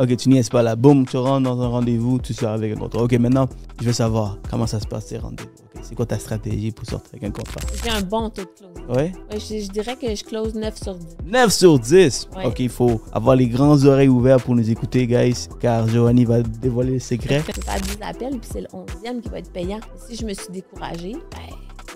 Ok, tu n'y es pas là. Boum, tu rentres dans un rendez-vous, tu sors avec un contrat. Ok, maintenant, je veux savoir comment ça se passe ces rendez-vous. c'est quoi ta stratégie pour sortir avec un contrat? J'ai un bon taux de close. Ouais? je, dirais que je close 9 sur 10. 9 sur 10? Ok, il faut avoir les grands oreilles ouvertes pour nous écouter, guys, car Giovanni va dévoiler le secret. Je pas 10 appels, puis c'est le 11e qui va être payant. Si je me suis découragée, ben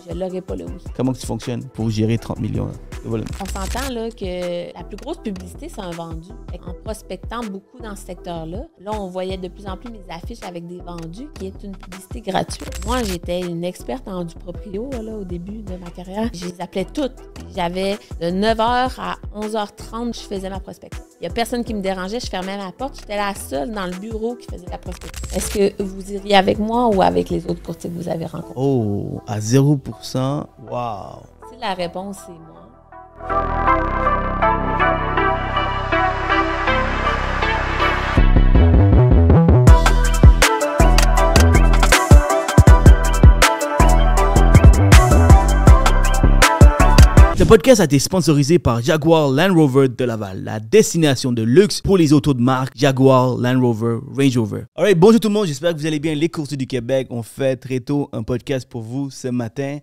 je l'aurais pas là, aussi. Comment que tu fonctionnes pour gérer 30 millions de On s'entend là que la plus grosse publicité, c'est un vendu. En prospectant beaucoup dans ce secteur-là, là, on voyait de plus en plus mes affiches avec des vendus qui est une publicité gratuite. Moi, j'étais une experte en du proprio là, au début de ma carrière. Je les appelais toutes. J'avais de 9h à 11h30, je faisais ma prospection. Il n'y a personne qui me dérangeait, je fermais la porte. J'étais la seule dans le bureau qui faisait la prospection. Est-ce que vous iriez avec moi ou avec les autres courtiers que vous avez rencontrés? Oh, à zéro pour... Waouh! Si la réponse c'est moi. Ce podcast a été sponsorisé par Jaguar Land Rover de Laval, la destination de luxe pour les autos de marque Jaguar Land Rover Range Rover. Alright, bonjour tout le monde, j'espère que vous allez bien. Les courses du Québec ont fait très tôt un podcast pour vous ce matin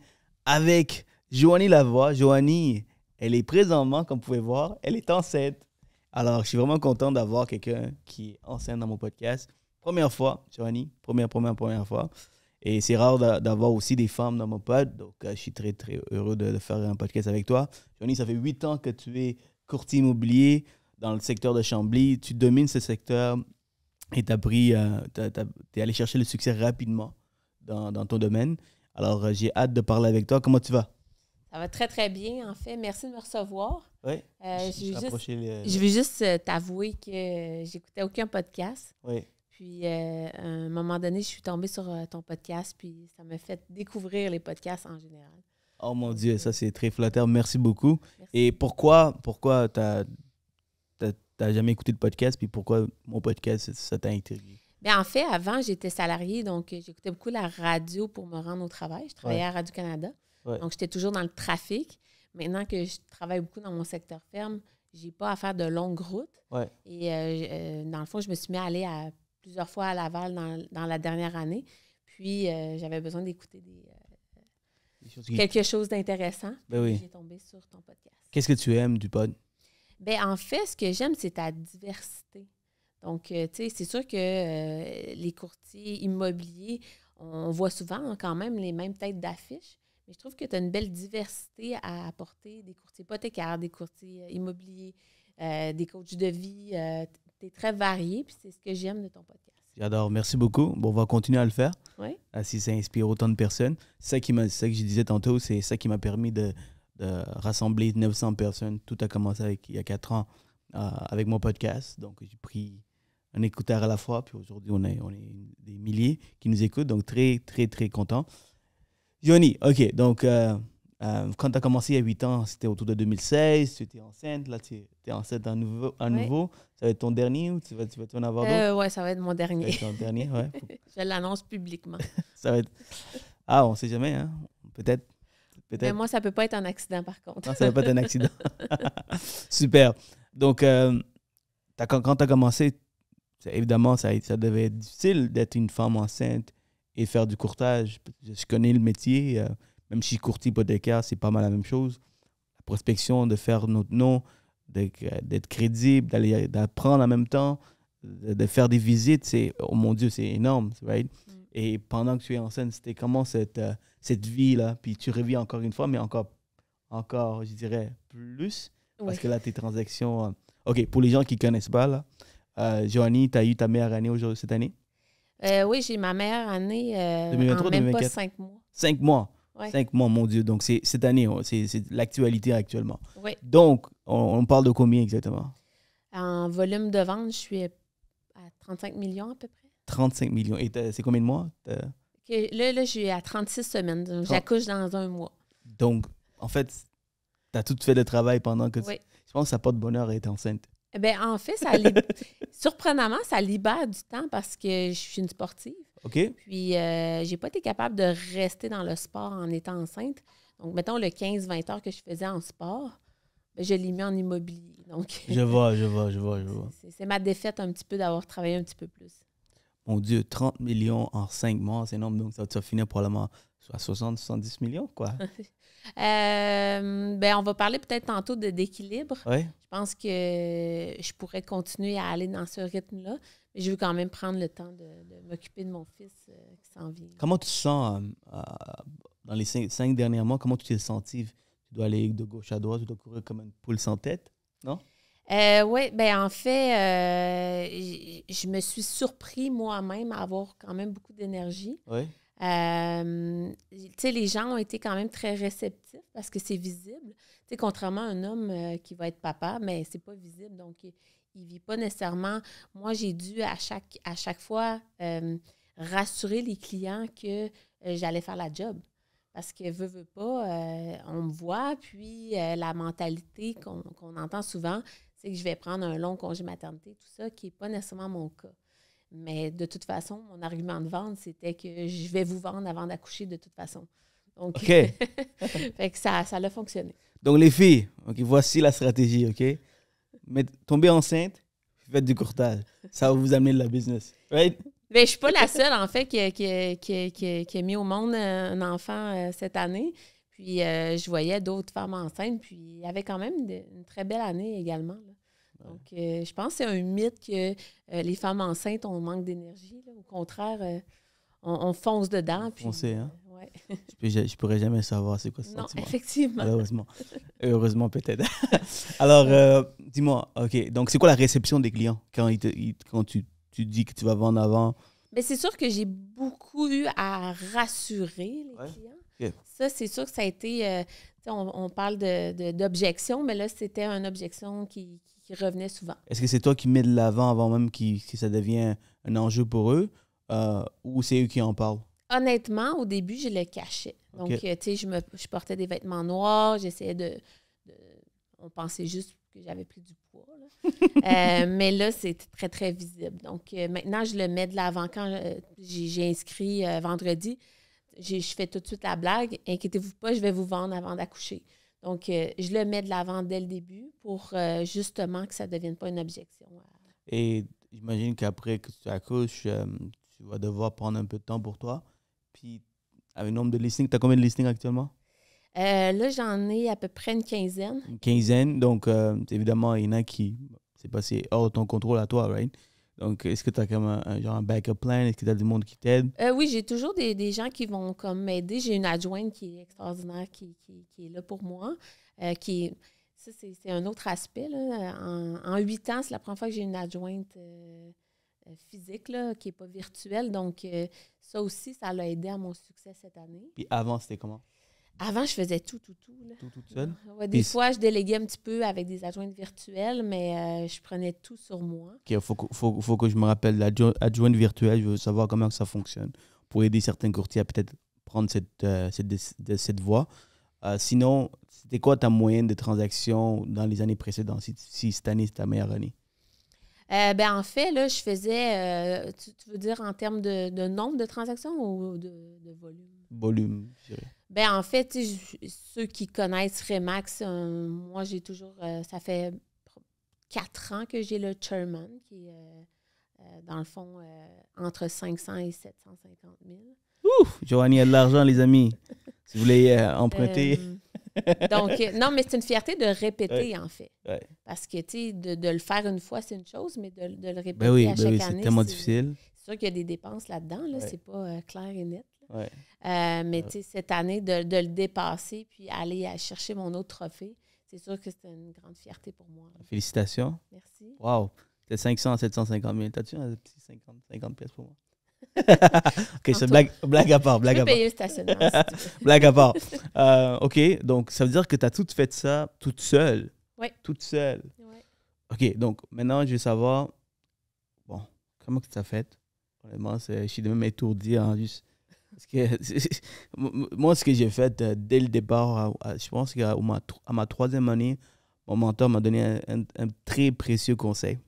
avec Joanie Lavoie. Joanie, elle est présentement, comme vous pouvez voir, elle est enceinte. Alors, je suis vraiment content d'avoir quelqu'un qui est enceinte dans mon podcast. Première fois, Joanie, première, première, première fois. Et c'est rare d'avoir aussi des femmes dans mon pod. Donc, euh, je suis très, très heureux de, faire un podcast avec toi. Johnny, ça fait huit ans que tu es courtier immobilier dans le secteur de Chambly. Tu domines ce secteur et tu euh, es allé chercher le succès rapidement dans, ton domaine. Alors, euh, j'ai hâte de parler avec toi. Comment tu vas? Ça va très, très bien, en fait. Merci de me recevoir. Oui. je, vais juste, je, vais juste, t'avouer que j'écoutais aucun podcast. Oui. Puis, euh, à un moment donné, je suis tombée sur euh, ton podcast, puis ça m'a fait découvrir les podcasts en général. Oh mon Dieu, ça c'est très flatteur. Merci beaucoup. Et pourquoi, pourquoi n'as jamais écouté de podcast, puis pourquoi mon podcast, ça t'a intrigué? Ben, en fait, avant, j'étais salariée, donc euh, j'écoutais beaucoup la radio pour me rendre au travail. Je travaillais à Radio-Canada, donc j'étais toujours dans le trafic. Maintenant que je travaille beaucoup dans mon secteur ferme, j'ai pas à faire de longue route. Et dans le fond, je me suis mis à aller à plusieurs fois à Laval dans, la dernière année. Puis, euh, j'avais besoin d'écouter des, euh, quelque chose d'intéressant. Ben J'ai tombé sur ton podcast. Qu'est-ce que tu aimes du pod? Ben, en fait, ce que j'aime, c'est ta diversité. Donc, euh, tu sais, c'est sûr que les courtiers immobiliers, on voit souvent hein, quand même les mêmes têtes d'affiches, mais je trouve que tu as une belle diversité à apporter des courtiers hypothécaires, des courtiers immobiliers, des coachs de vie très varié, puis c'est ce que j'aime de ton podcast. J'adore, merci beaucoup. Bon, on va continuer à le faire. Oui. Ah, si ça inspire autant de personnes. Ça, qui ça que je disais tantôt, c'est ça qui m'a permis de, rassembler 900 personnes. Tout a commencé avec, il y a 4 ans euh, avec mon podcast. Donc, j'ai pris un écouteur à la fois. Puis aujourd'hui, on est, des milliers qui nous écoutent. Donc, très, très, très content. Johnny, OK. Donc, euh, euh, quand tu as commencé il y a 8 ans, c'était autour de 2016, tu étais enceinte, là tu es, enceinte à nouveau, Ça va être ton dernier ou tu vas, tu vas en avoir euh, d'autres euh, Ouais, ça va être mon dernier. dernier, ouais. Je l'annonce publiquement. ça va être... Ah, on sait jamais, hein Peut-être. Peut Mais moi, ça ne peut pas être un accident par contre. ça ne peut pas être un accident. Super. Donc, euh, quand tu as commencé, évidemment, ça, ça devait être difficile d'être une femme enceinte et faire du courtage. Je connais le métier. Euh, même si courtier hypothécaire, c'est pas mal la même chose. La prospection, de faire notre nom, d'être crédible, d'aller d'apprendre en même temps, de, faire des visites, c'est, oh mon Dieu, c'est énorme, right? Mm. Et pendant que tu es en scène, c'était comment cette, euh, cette vie-là? Puis tu revis encore une fois, mais encore, encore je dirais, plus, parce que là, tes transactions... Euh, OK, pour les gens qui connaissent pas, là, euh, Joanie, tu as eu ta meilleure année aujourd'hui, cette année? Euh, oui, j'ai ma meilleure année en même pas cinq mois. Cinq mois? Cinq mois, mon Dieu. Donc, c'est cette année, hein, c'est l'actualité actuellement. Donc, on, parle de combien exactement? En volume de vente, je suis à 35 millions à peu près. 35 millions. Et c'est combien de mois? là, là, je suis à 36 semaines. j'accouche dans un mois. Donc, en fait, tu as tout fait de travail pendant que Je pense que ça de bonheur à être enceinte. Eh ben, en fait, ça surprenamment, ça libère du temps parce que je suis une sportive. Puis, euh, j'ai pas été capable de rester dans le sport en étant enceinte. Donc, mettons le 15-20 heures que je faisais en sport, ben, je l'ai mis en immobilier. Donc, je vois, je vois, je vois, je vois. C'est ma défaite un petit peu d'avoir travaillé un petit peu plus. Mon Dieu, 30 millions en 5 mois, c'est énorme. Donc, ça va finir probablement à 60, 70 millions, quoi. Euh, ben, on va parler peut-être tantôt d'équilibre. Ouais. Je pense que je pourrais continuer à aller dans ce rythme-là je veux quand même prendre le temps de, m'occuper de mon fils euh, qui s'en vient. Comment tu te sens euh, euh, dans les cinq, derniers mois? Comment tu t'es senti? Tu dois aller de gauche à droite, tu dois courir comme une poule sans tête, non? oui, bien en fait, je, me suis surpris moi-même à avoir quand même beaucoup d'énergie. Oui. Euh, les gens ont été quand même très réceptifs parce que c'est visible. Tu sais, contrairement à un homme qui va être papa, mais ben, c'est pas visible. Donc, il vit pas nécessairement. Moi, j'ai dû à chaque, à chaque fois euh, rassurer les clients que euh, j'allais faire la job. Parce que veut, veut pas, euh, on me voit, puis la mentalité qu'on entend souvent, c'est que je vais prendre un long congé maternité, tout ça, qui n'est pas nécessairement mon cas. Mais de toute façon, mon argument de vente, c'était que je vais vous vendre avant d'accoucher de toute façon. Donc, ça, ça a fonctionné. Donc, les filles, voici la stratégie, OK? tomber enceinte, faites du courtage. Ça va vous amener de la business. Je ben, ne je suis pas la seule, en fait, qui, a, qui, mis au monde euh, un enfant euh, cette année. Puis euh, je voyais d'autres femmes enceintes. Puis il y avait quand même une très belle année également. Donc, je pense que c'est un mythe que les femmes enceintes, ont manque d'énergie. Au contraire, on, fonce dedans. Puis, hein? je ne pourrais jamais savoir c'est quoi ça. non, Effectivement. Malheureusement. Heureusement, peut-être. Alors, euh, dis-moi, OK, donc c'est quoi la réception des clients quand, ils quand tu, tu, dis que tu vas vendre avant? Mais ben, c'est sûr que j'ai beaucoup eu à rassurer les clients. Ça, c'est sûr que ça a été. Euh, on, on, parle d'objection, de, mais là, c'était une objection qui, qui revenait souvent. Est-ce que c'est toi qui mets de l'avant avant même que ça devient un enjeu pour eux euh, ou c'est eux qui en parlent? honnêtement, au début, je le cachais. Donc, euh, tu sais, je, portais des vêtements noirs, j'essayais de, On pensait juste que j'avais pris du poids. Euh, mais là, c'était très, très visible. Donc, euh, maintenant, je le mets de l'avant. Quand j'ai inscrit vendredi, je fais tout de suite la blague. Inquiétez-vous pas, je vais vous vendre avant d'accoucher. Donc, je le mets de l'avant dès le début pour justement que ça ne devienne pas une objection. Et j'imagine qu'après que tu accouches, tu vas devoir prendre un peu de temps pour toi. Puis, avec le nombre de listings, tu as combien de listings actuellement? Euh, là, j'en ai à peu près une quinzaine. Une quinzaine. Donc, euh, évidemment, il y en a qui c'est passé hors de ton contrôle à toi, right? Donc, est-ce que tu as comme un, genre un backup plan? Est-ce que tu as du monde qui t'aide? Euh, oui, j'ai toujours des, gens qui vont comme m'aider. J'ai une adjointe qui est extraordinaire, qui, est là pour moi, qui ça, c'est un autre aspect. En huit ans, c'est la première fois que j'ai une adjointe euh, physique, là, qui n'est pas virtuelle. Donc, euh, ça aussi, ça l'a aidé à mon succès cette année. Puis avant, c'était comment? Avant, je faisais tout, tout, tout. Là. Tout, toute seule? des fois, je déléguais un petit peu avec des adjointes virtuelles, mais euh, je prenais tout sur moi. il faut, faut, faut, que je me rappelle, l'adjointe virtuelle, je veux savoir comment ça fonctionne pour aider certains courtiers à peut-être prendre cette, cette, cette voie. sinon, c'était quoi ta moyenne de transactions dans les années précédentes, si, si cette année c'est ta meilleure année? Euh, ben, en fait, là, je faisais, euh, tu, veux dire en termes de, nombre de transactions ou de, volume? Volume, je dirais. Ben, en fait, ceux qui connaissent Remax, euh, moi, j'ai toujours, ça fait quatre ans que j'ai le chairman, qui est, dans le fond, entre 500 et 750 000. Ouf! Joanie a de l'argent, les amis. si vous voulez emprunter. Donc, euh, non, mais c'est une fierté de répéter, en fait. Parce que, tu sais, de, le faire une fois, c'est une chose, mais de, le ben répéter à ben chaque année. C'est tellement difficile. C'est sûr qu'il y a des dépenses là-dedans, là, c'est pas euh, clair et net. Euh, mais, tu sais, cette année, de, le dépasser puis aller à chercher mon autre trophée, c'est sûr que c'est une grande fierté pour moi. Félicitations. Merci. Wow! C'était 500 à 750 000. T'as-tu un petit 50, 50 pièces pour moi? ok, c'est blague, à part. Blague à part. payer le stationnement. Hein, blague à part. Euh, ok, donc ça veut dire que tu as tout fait ça toute seule. Oui. Toute seule. Ouais. Ok, donc maintenant je veux savoir, bon, comment tu as fait je suis même étourdi. Hein, que, moi, ce que j'ai fait euh, dès le départ, je pense qu'à ma, à ma troisième année, mon mentor m'a donné un, très précieux conseil.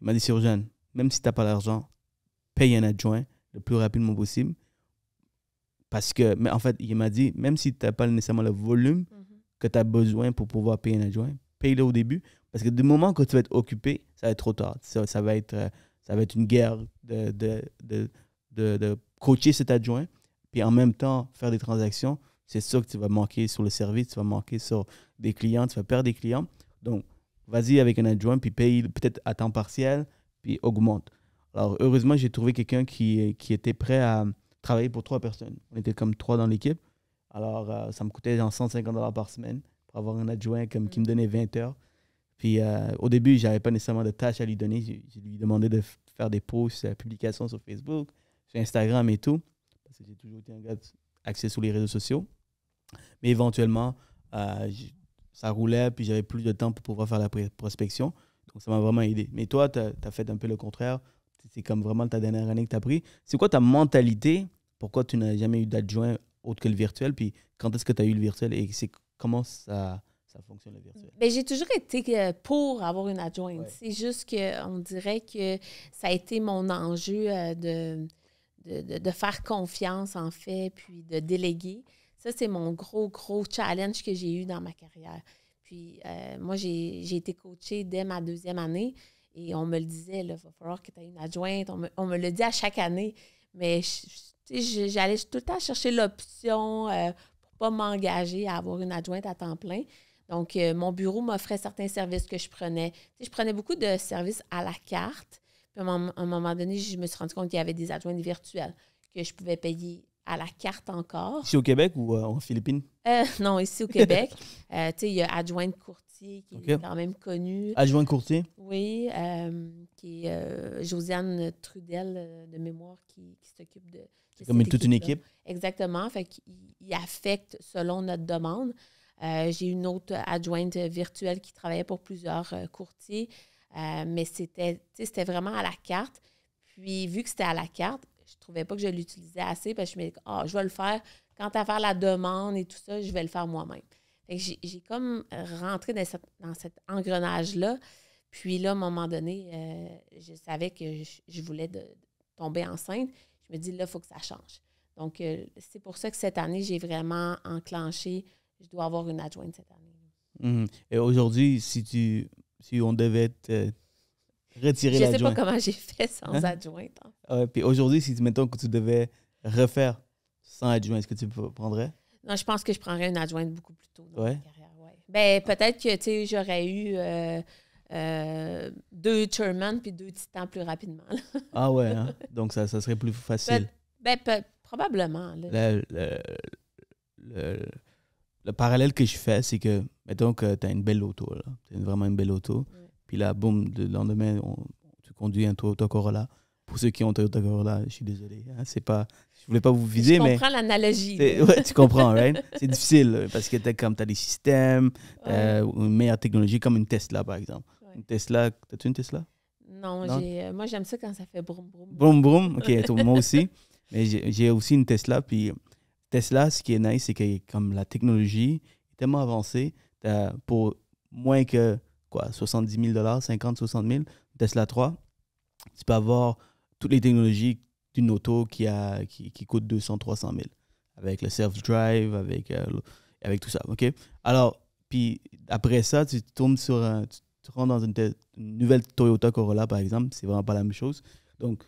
Il m'a dit, jeune même si tu n'as pas l'argent paye un adjoint le plus rapidement possible. Parce que, mais en fait, il m'a dit, même si tu n'as pas nécessairement le volume mhm. que tu as besoin pour pouvoir payer un adjoint, paye-le au début. Parce que du moment que tu vas être occupé, ça va être trop tard. Ça, va, être, euh, ça va être une guerre de, de, de, de, de coacher cet adjoint, puis en même temps faire des transactions. C'est sûr que tu vas manquer sur le service, tu vas manquer sur des clients, tu vas perdre des clients. Donc, vas-y avec un adjoint, puis paye peut-être à temps partiel, puis augmente. Alors, heureusement, j'ai trouvé quelqu'un qui, qui était prêt à travailler pour trois personnes. On était comme trois dans l'équipe. Alors, euh, ça me coûtait genre 150 dollars par semaine pour avoir un adjoint comme, qui me mm. donnait 20 heures. Puis, euh, au début, je n'avais pas nécessairement de tâches à lui donner. Je, lui demandais de faire des posts, des euh, publications sur Facebook, sur Instagram et tout. Parce que j'ai toujours été un gars axé sur les réseaux sociaux. Mais éventuellement, ça roulait, puis j'avais plus de temps pour pouvoir faire la prospection. Donc, ça m'a vraiment aidé. Mais toi, tu as, fait un peu le contraire c'est comme vraiment ta dernière année que tu as pris. C'est quoi ta mentalité Pourquoi tu n'as jamais eu d'adjoint autre que le virtuel Puis quand est-ce que tu as eu le virtuel et c'est comment ça, fonctionne le virtuel Mais ben, j'ai toujours été euh, pour avoir une adjointe. C'est juste qu'on dirait que ça a été mon enjeu euh, de, de, faire confiance en fait, puis de déléguer. Ça, c'est mon gros, gros challenge que j'ai eu dans ma carrière. Puis euh, moi, j'ai été coachée dès ma deuxième année. Et on me le disait, il va falloir que tu aies une adjointe. On me, le dit à chaque année. Mais j'allais tout le temps chercher l'option pour euh, pour pas m'engager à avoir une adjointe à temps plein. Donc, euh, mon bureau m'offrait certains services que je prenais. je prenais beaucoup de services à la carte. Puis à un moment donné, je me suis rendu compte qu'il y avait des adjointes virtuelles que je pouvais payer à la carte encore. Ici au Québec ou euh, en Philippines? non, ici au Québec. tu sais, il y a adjointe courtes qui est quand même connu. Adjoint courtier? Oui, euh, qui est euh, Josiane Trudel euh, de mémoire qui, s'occupe de. C'est comme toute une équipe. Exactement. Fait qu'il affecte selon notre demande. J'ai une autre adjointe virtuelle qui travaillait pour plusieurs courtiers, mais c'était vraiment à la carte. Puis, vu que c'était à la carte, je ne trouvais pas que je l'utilisais assez parce que je me disais, ah, je vais le faire. Quant à faire la demande et tout ça, je vais le faire moi-même. J'ai comme rentré dans, dans cet engrenage-là. Puis là, à un moment donné, euh, je savais que je, voulais tomber enceinte. Je me dis, là, il faut que ça change. Donc, euh, c'est pour ça que cette année, j'ai vraiment enclenché. Je dois avoir une adjointe cette année. Mhm. Et aujourd'hui, si, tu, si on devait te retirer l'adjointe... Je ne sais pas comment j'ai fait sans hein? adjointe. Hein. puis aujourd'hui, si, mettons, que tu devais refaire sans adjointe, est-ce que tu prendrais? Non, je pense que je prendrais une adjointe beaucoup plus tôt dans ma carrière. Ben, peut-être que, tu sais, j'aurais eu euh, euh, deux chairman » puis deux Titans plus rapidement. Ah ouais, hein? donc ça, serait plus facile. Ben, probablement. Le, parallèle que je fais, c'est que, mettons que tu as une belle auto, tu as vraiment une belle auto, puis là, boum, le lendemain, tu conduis un Toyota Corolla pour ceux qui ont Toyota là, je suis désolé. Je hein, c'est pas, je voulais pas vous viser, mais. Tu comprends l'analogie. Ouais, tu comprends, right? C'est difficile euh, parce que as, comme tu as des systèmes, euh, une meilleure technologie, comme une Tesla, par exemple. Une Tesla, t'as-tu une Tesla? Non, euh, moi j'aime ça quand ça fait broum broum. Broum broum, ok, moi aussi. Mais j'ai aussi une Tesla. Puis Tesla, ce qui est nice, c'est que comme la technologie est tellement avancée, pour moins que quoi, 70 000 50, 60 000, Tesla 3, tu peux avoir toutes les technologies d'une auto qui, a, qui, coûte 200, 300 000, avec le self-drive, avec, euh, avec tout ça. OK? Alors, puis après ça, tu tombes sur tu, rentres dans une, nouvelle Toyota Corolla, par exemple, c'est vraiment pas la même chose. Donc,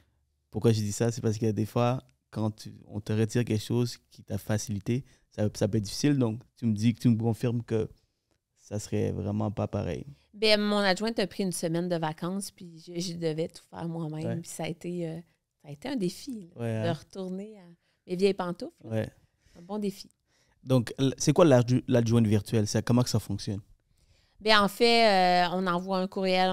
pourquoi je dis ça? C'est parce qu'il y a des fois, quand on te retire quelque chose qui t'a facilité, ça, ça peut être difficile. Donc, tu me dis que tu me confirmes que ça serait vraiment pas pareil. Ben, mon adjointe a pris une semaine de vacances, puis je, devais tout faire moi-même. ça a été, euh, a été un défi de hein. retourner à mes vieilles pantoufles. Un bon défi. Donc, c'est quoi l'adjointe virtuelle? Comment que ça fonctionne? Bien, en fait, euh, on envoie un courriel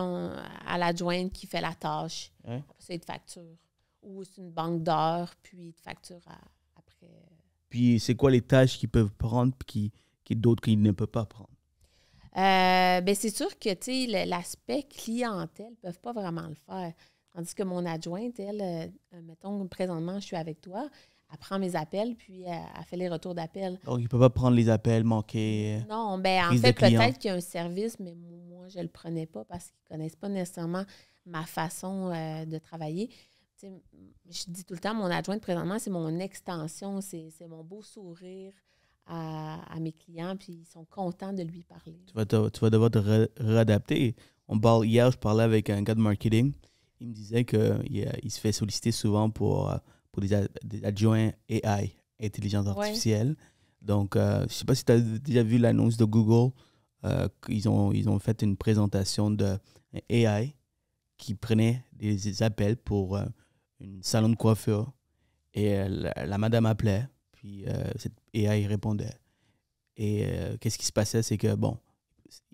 à l'adjointe qui fait la tâche. C'est une facture. Ou c'est une banque d'heures, puis de facture après. Euh, puis, c'est quoi les tâches qu'ils peuvent prendre, puis qui, qui d'autres qu'ils ne peuvent pas prendre? Euh, ben, c'est sûr que l'aspect clientèle ne peuvent pas vraiment le faire. Tandis que mon adjointe, elle, euh, euh, mettons, présentement, je suis avec toi, elle prend mes appels, puis elle, fait les retours d'appels. Donc, il ne peut pas prendre les appels, manquer. Non, ben en fait, peut-être qu'il y a un service, mais moi, je ne le prenais pas parce qu'ils ne connaissent pas nécessairement ma façon de travailler. je dis tout le temps, mon adjointe présentement, c'est mon extension, c'est mon beau sourire, à, mes clients, puis ils sont contents de lui parler. Tu vas, tu vas devoir te réadapter. On parle, hier, je parlais avec un gars de marketing. Il me disait qu'il euh, il se fait solliciter souvent pour, euh, pour des, adjoints AI, intelligence artificielle. Donc, euh, je ne sais pas si tu as déjà vu l'annonce de Google. Euh, ils, ont, ils ont fait une présentation de AI qui prenait des appels pour une salon de coiffure. Et la madame appelait puis euh, cette répondait. Et euh, qu'est-ce qui se passait, c'est que, bon,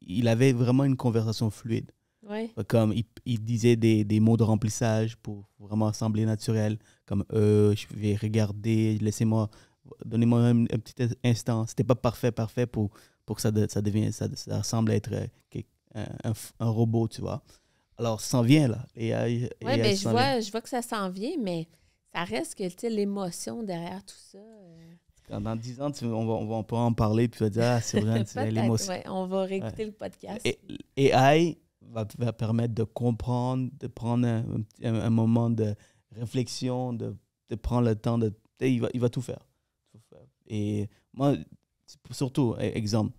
il avait vraiment une conversation fluide. Ouais. Euh, comme il, disait des, des, mots de remplissage pour vraiment sembler naturel, comme euh, je vais regarder, laissez-moi, donnez-moi un, petit instant. C'était pas parfait, parfait pour, pour que ça, ça devienne, ça, ça, semble être un, un, robot, tu vois. Alors, ça s'en vient là. Et, ben, et, je vois que ça s'en vient, mais ça reste que l'émotion derrière tout ça. Euh. dans 10 ans, on, va, on va pas en parler, puis tu vas dire, ah, c'est vrai, c'est l'émotion. on va réécouter le podcast. Et AI va, permettre de comprendre, de prendre un, moment de réflexion, de, prendre le temps de. Il va, il va tout faire. Et moi, surtout, e, exemple,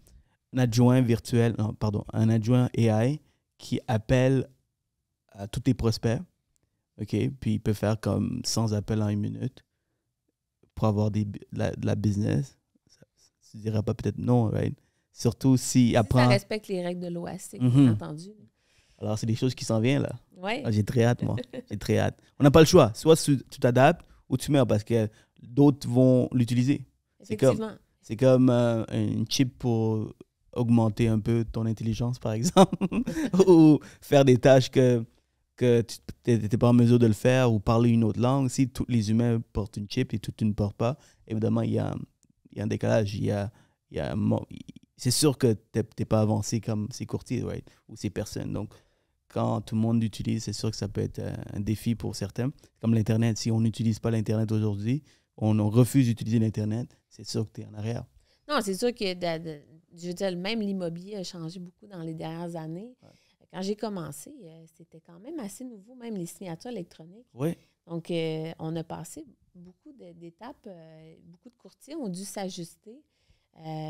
un adjoint virtuel, pardon, un adjoint AI qui appelle à tous tes prospects OK? Puis il peut faire comme 100 appels en une minute pour avoir des, la, de la business. Tu dirais pas peut-être non, right? Surtout si, après. apprend... Ça respecte les règles de l'OAC, mhm. bien entendu. Alors, c'est des choses qui s'en viennent, là. Ouais. Ah, j'ai très hâte, moi. J'ai très hâte. On n'a pas le choix. Soit tu t'adaptes ou tu meurs parce que d'autres vont l'utiliser. C'est comme, c'est comme euh, un chip pour augmenter un peu ton intelligence, par exemple, ou faire des tâches que que tu n'étais pas en mesure de le faire ou parler une autre langue. Si tous les humains portent une chip et tu ne portes pas, évidemment, il y a, y a un décalage. Il y a, y a c'est sûr que tu n'es pas avancé comme ces courtiers ou ces personnes. Donc, quand tout le monde l'utilise, c'est sûr que ça peut être euh, un défi pour certains. Comme l'Internet, si on n'utilise pas l'Internet aujourd'hui, on, refuse d'utiliser l'Internet, c'est sûr que tu es en arrière. Non, c'est sûr que, je veux même l'immobilier a changé beaucoup dans les dernières années. Quand j'ai commencé, euh, c'était quand même assez nouveau, même les signatures électroniques. Oui. Donc, euh, on a passé beaucoup d'étapes, euh, beaucoup de courtiers ont dû s'ajuster,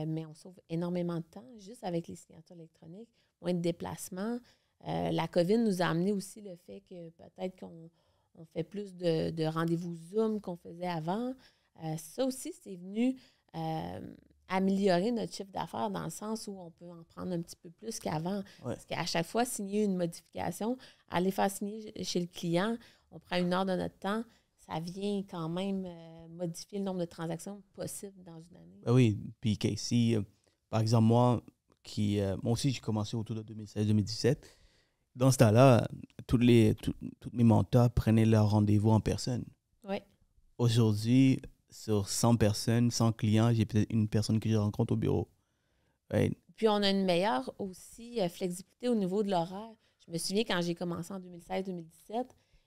mais on sauve énormément de temps juste avec les signatures électroniques, moins de déplacements. la COVID nous a amené aussi le fait que peut-être qu'on fait plus de rendez-vous Zoom qu'on faisait avant. ça aussi, c'est venu améliorer notre chiffre d'affaires dans le sens où on peut en prendre un petit peu plus qu'avant. Parce qu'à chaque fois, signer une modification, aller faire signer chez le client, on prend une heure de notre temps, ça vient quand même euh, modifier le nombre de transactions possibles dans une année. Ben oui, puis Casey, euh, par exemple, moi, qui, euh, moi aussi, j'ai commencé autour de 2016-2017. Dans ce temps-là, tous mes mentors prenaient leur rendez-vous en personne. Oui. Aujourd'hui, sur 100 personnes, 100 clients, j'ai peut-être une personne que je rencontre au bureau. Puis on a une meilleure aussi euh, flexibilité au niveau de l'horaire. Je me souviens quand j'ai commencé en 2016-2017,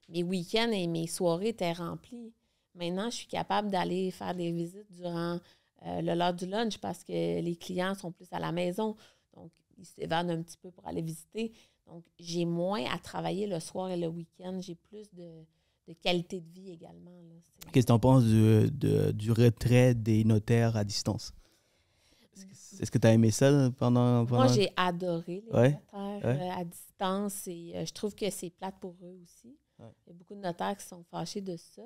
mes week-ends et mes soirées étaient remplis. Maintenant, je suis capable d'aller faire des visites durant euh, le lors du lunch parce que les clients sont plus à la maison. Donc, ils s'évadent un petit peu pour aller visiter. Donc, j'ai moins à travailler le soir et le week-end. J'ai plus de, de qualité de vie également. Qu'est-ce que tu penses du, de, du retrait des notaires à distance? Est-ce que tu as aimé ça pendant. Moi, j'ai adoré les notaires euh, à distance et euh, je trouve que c'est plate pour eux aussi. Il y a beaucoup de notaires qui sont fâchés de ça.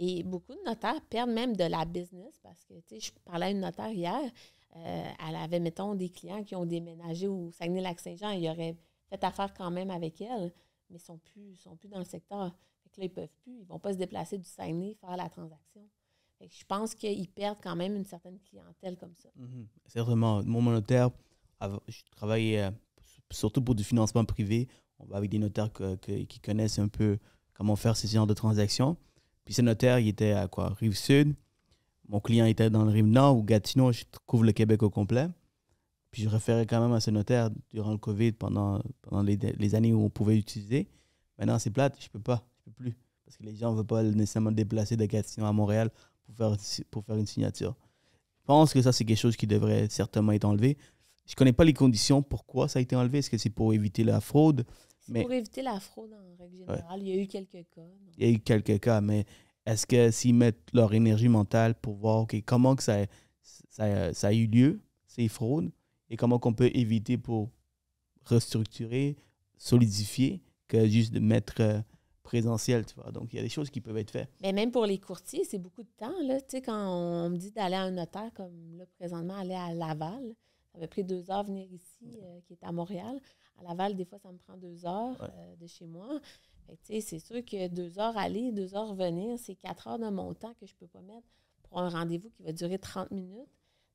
Et beaucoup de notaires perdent même de la business parce que, tu sais, je parlais à une notaire hier, euh, elle avait, mettons, des clients qui ont déménagé au Saguenay-Lac-Saint-Jean. Ils auraient fait affaire quand même avec elle, mais ils sont plus, sont plus dans le secteur ils ne peuvent plus. Ils ne vont pas se déplacer du Saguenay faire la transaction. je pense qu'ils perdent quand même une certaine clientèle comme ça. Mhm. Certainement. Mon, notaire, je travaille euh, surtout pour du financement privé. On va avec des notaires qui connaissent un peu comment faire ces genres de transactions. Puis ce notaire, il était à quoi Rive-Sud. Mon client était dans le Rive-Nord ou Gatineau. Je couvre le Québec au complet. Puis je référais quand même à ce notaire durant le COVID, pendant, les, années où on pouvait utiliser. Maintenant, c'est plate, je ne peux pas plus. Parce que les gens ne veulent pas nécessairement déplacer de Gatineau à Montréal pour faire, pour faire une signature. Je pense que ça, c'est quelque chose qui devrait certainement être enlevé. Je ne connais pas les conditions, pourquoi ça a été enlevé. Est-ce que c'est pour éviter la fraude? Mais... Pour éviter la fraude en règle générale, il y a eu quelques cas. Il y a eu quelques cas, mais est-ce que s'ils mettent leur énergie mentale pour voir comment que ça, ça, ça, a eu lieu, ces fraudes, et comment qu'on peut éviter pour restructurer, solidifier, que juste de mettre euh, présentiel, tu vois. Donc, il y a des choses qui peuvent être faites. Mais même pour les courtiers, c'est beaucoup de temps, là. Tu sais, quand on me dit d'aller à un notaire, comme là, présentement, aller à Laval, ça m'a pris deux heures venir ici, euh, qui est à Montréal. À Laval, des fois, ça me prend deux heures euh, de chez moi. tu sais, c'est sûr que deux heures aller, deux heures venir, c'est quatre heures de mon temps que je ne peux pas mettre pour un rendez-vous qui va durer 30 minutes.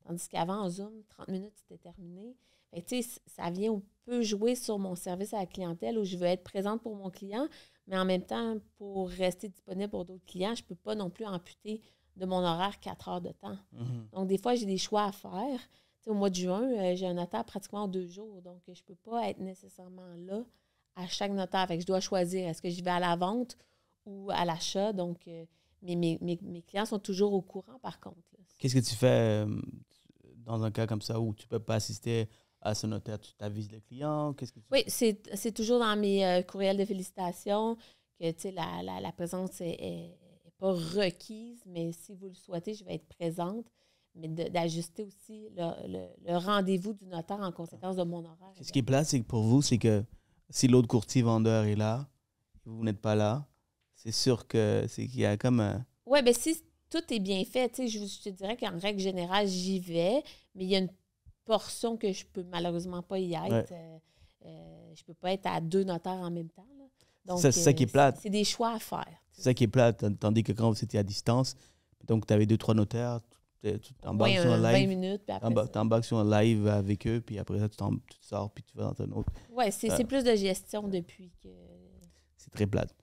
Tandis qu'avant, en Zoom, 30 minutes, c'était terminé. Fait, ça vient ou peut jouer sur mon service à la clientèle où je veux être présente pour mon client, mais en même temps, pour rester disponible pour d'autres clients, je ne peux pas non plus amputer de mon horaire quatre heures de temps. Mhm. Donc, des fois, j'ai des choix à faire. au mois de juin, euh, j'ai un notaire pratiquement deux jours. Donc, je ne peux pas être nécessairement là à chaque notaire. Fait je dois choisir est-ce que je vais à la vente ou à l'achat. Donc, euh, mes, clients sont toujours au courant, par contre. Qu'est-ce que tu fais euh, dans un cas comme ça où tu ne peux pas assister à ah, ce notaire, tu t'avises le clients, ce que Oui, c'est toujours dans mes euh, courriels de félicitations que la, la, la présence est, pas requise, mais si vous le souhaitez, je vais être présente. Mais d'ajuster aussi le, le, rendez-vous du notaire en conséquence de mon horaire. Ce qui est plat, c'est pour vous, c'est que si l'autre courtier vendeur est là, vous n'êtes pas là, c'est sûr que c'est qu'il y a comme un... Oui, bien si tout est bien fait, je, je te dirais qu'en règle générale, j'y vais, mais il y a une portion que je peux malheureusement pas y être. Je euh, euh, je peux pas être à deux notaires en même temps. Là. Donc, c'est ça euh, qui est plate. C'est des choix à faire. C'est ça qui est plate. Tandis que quand vous étiez à distance, donc tu avais deux, trois notaires, tu t'embarques sur un euh, live. 20 minutes, sur un live avec eux, puis après ça, tu, sors, puis tu vas dans un autre. Ouais, c'est plus de gestion depuis que. C'est très plate.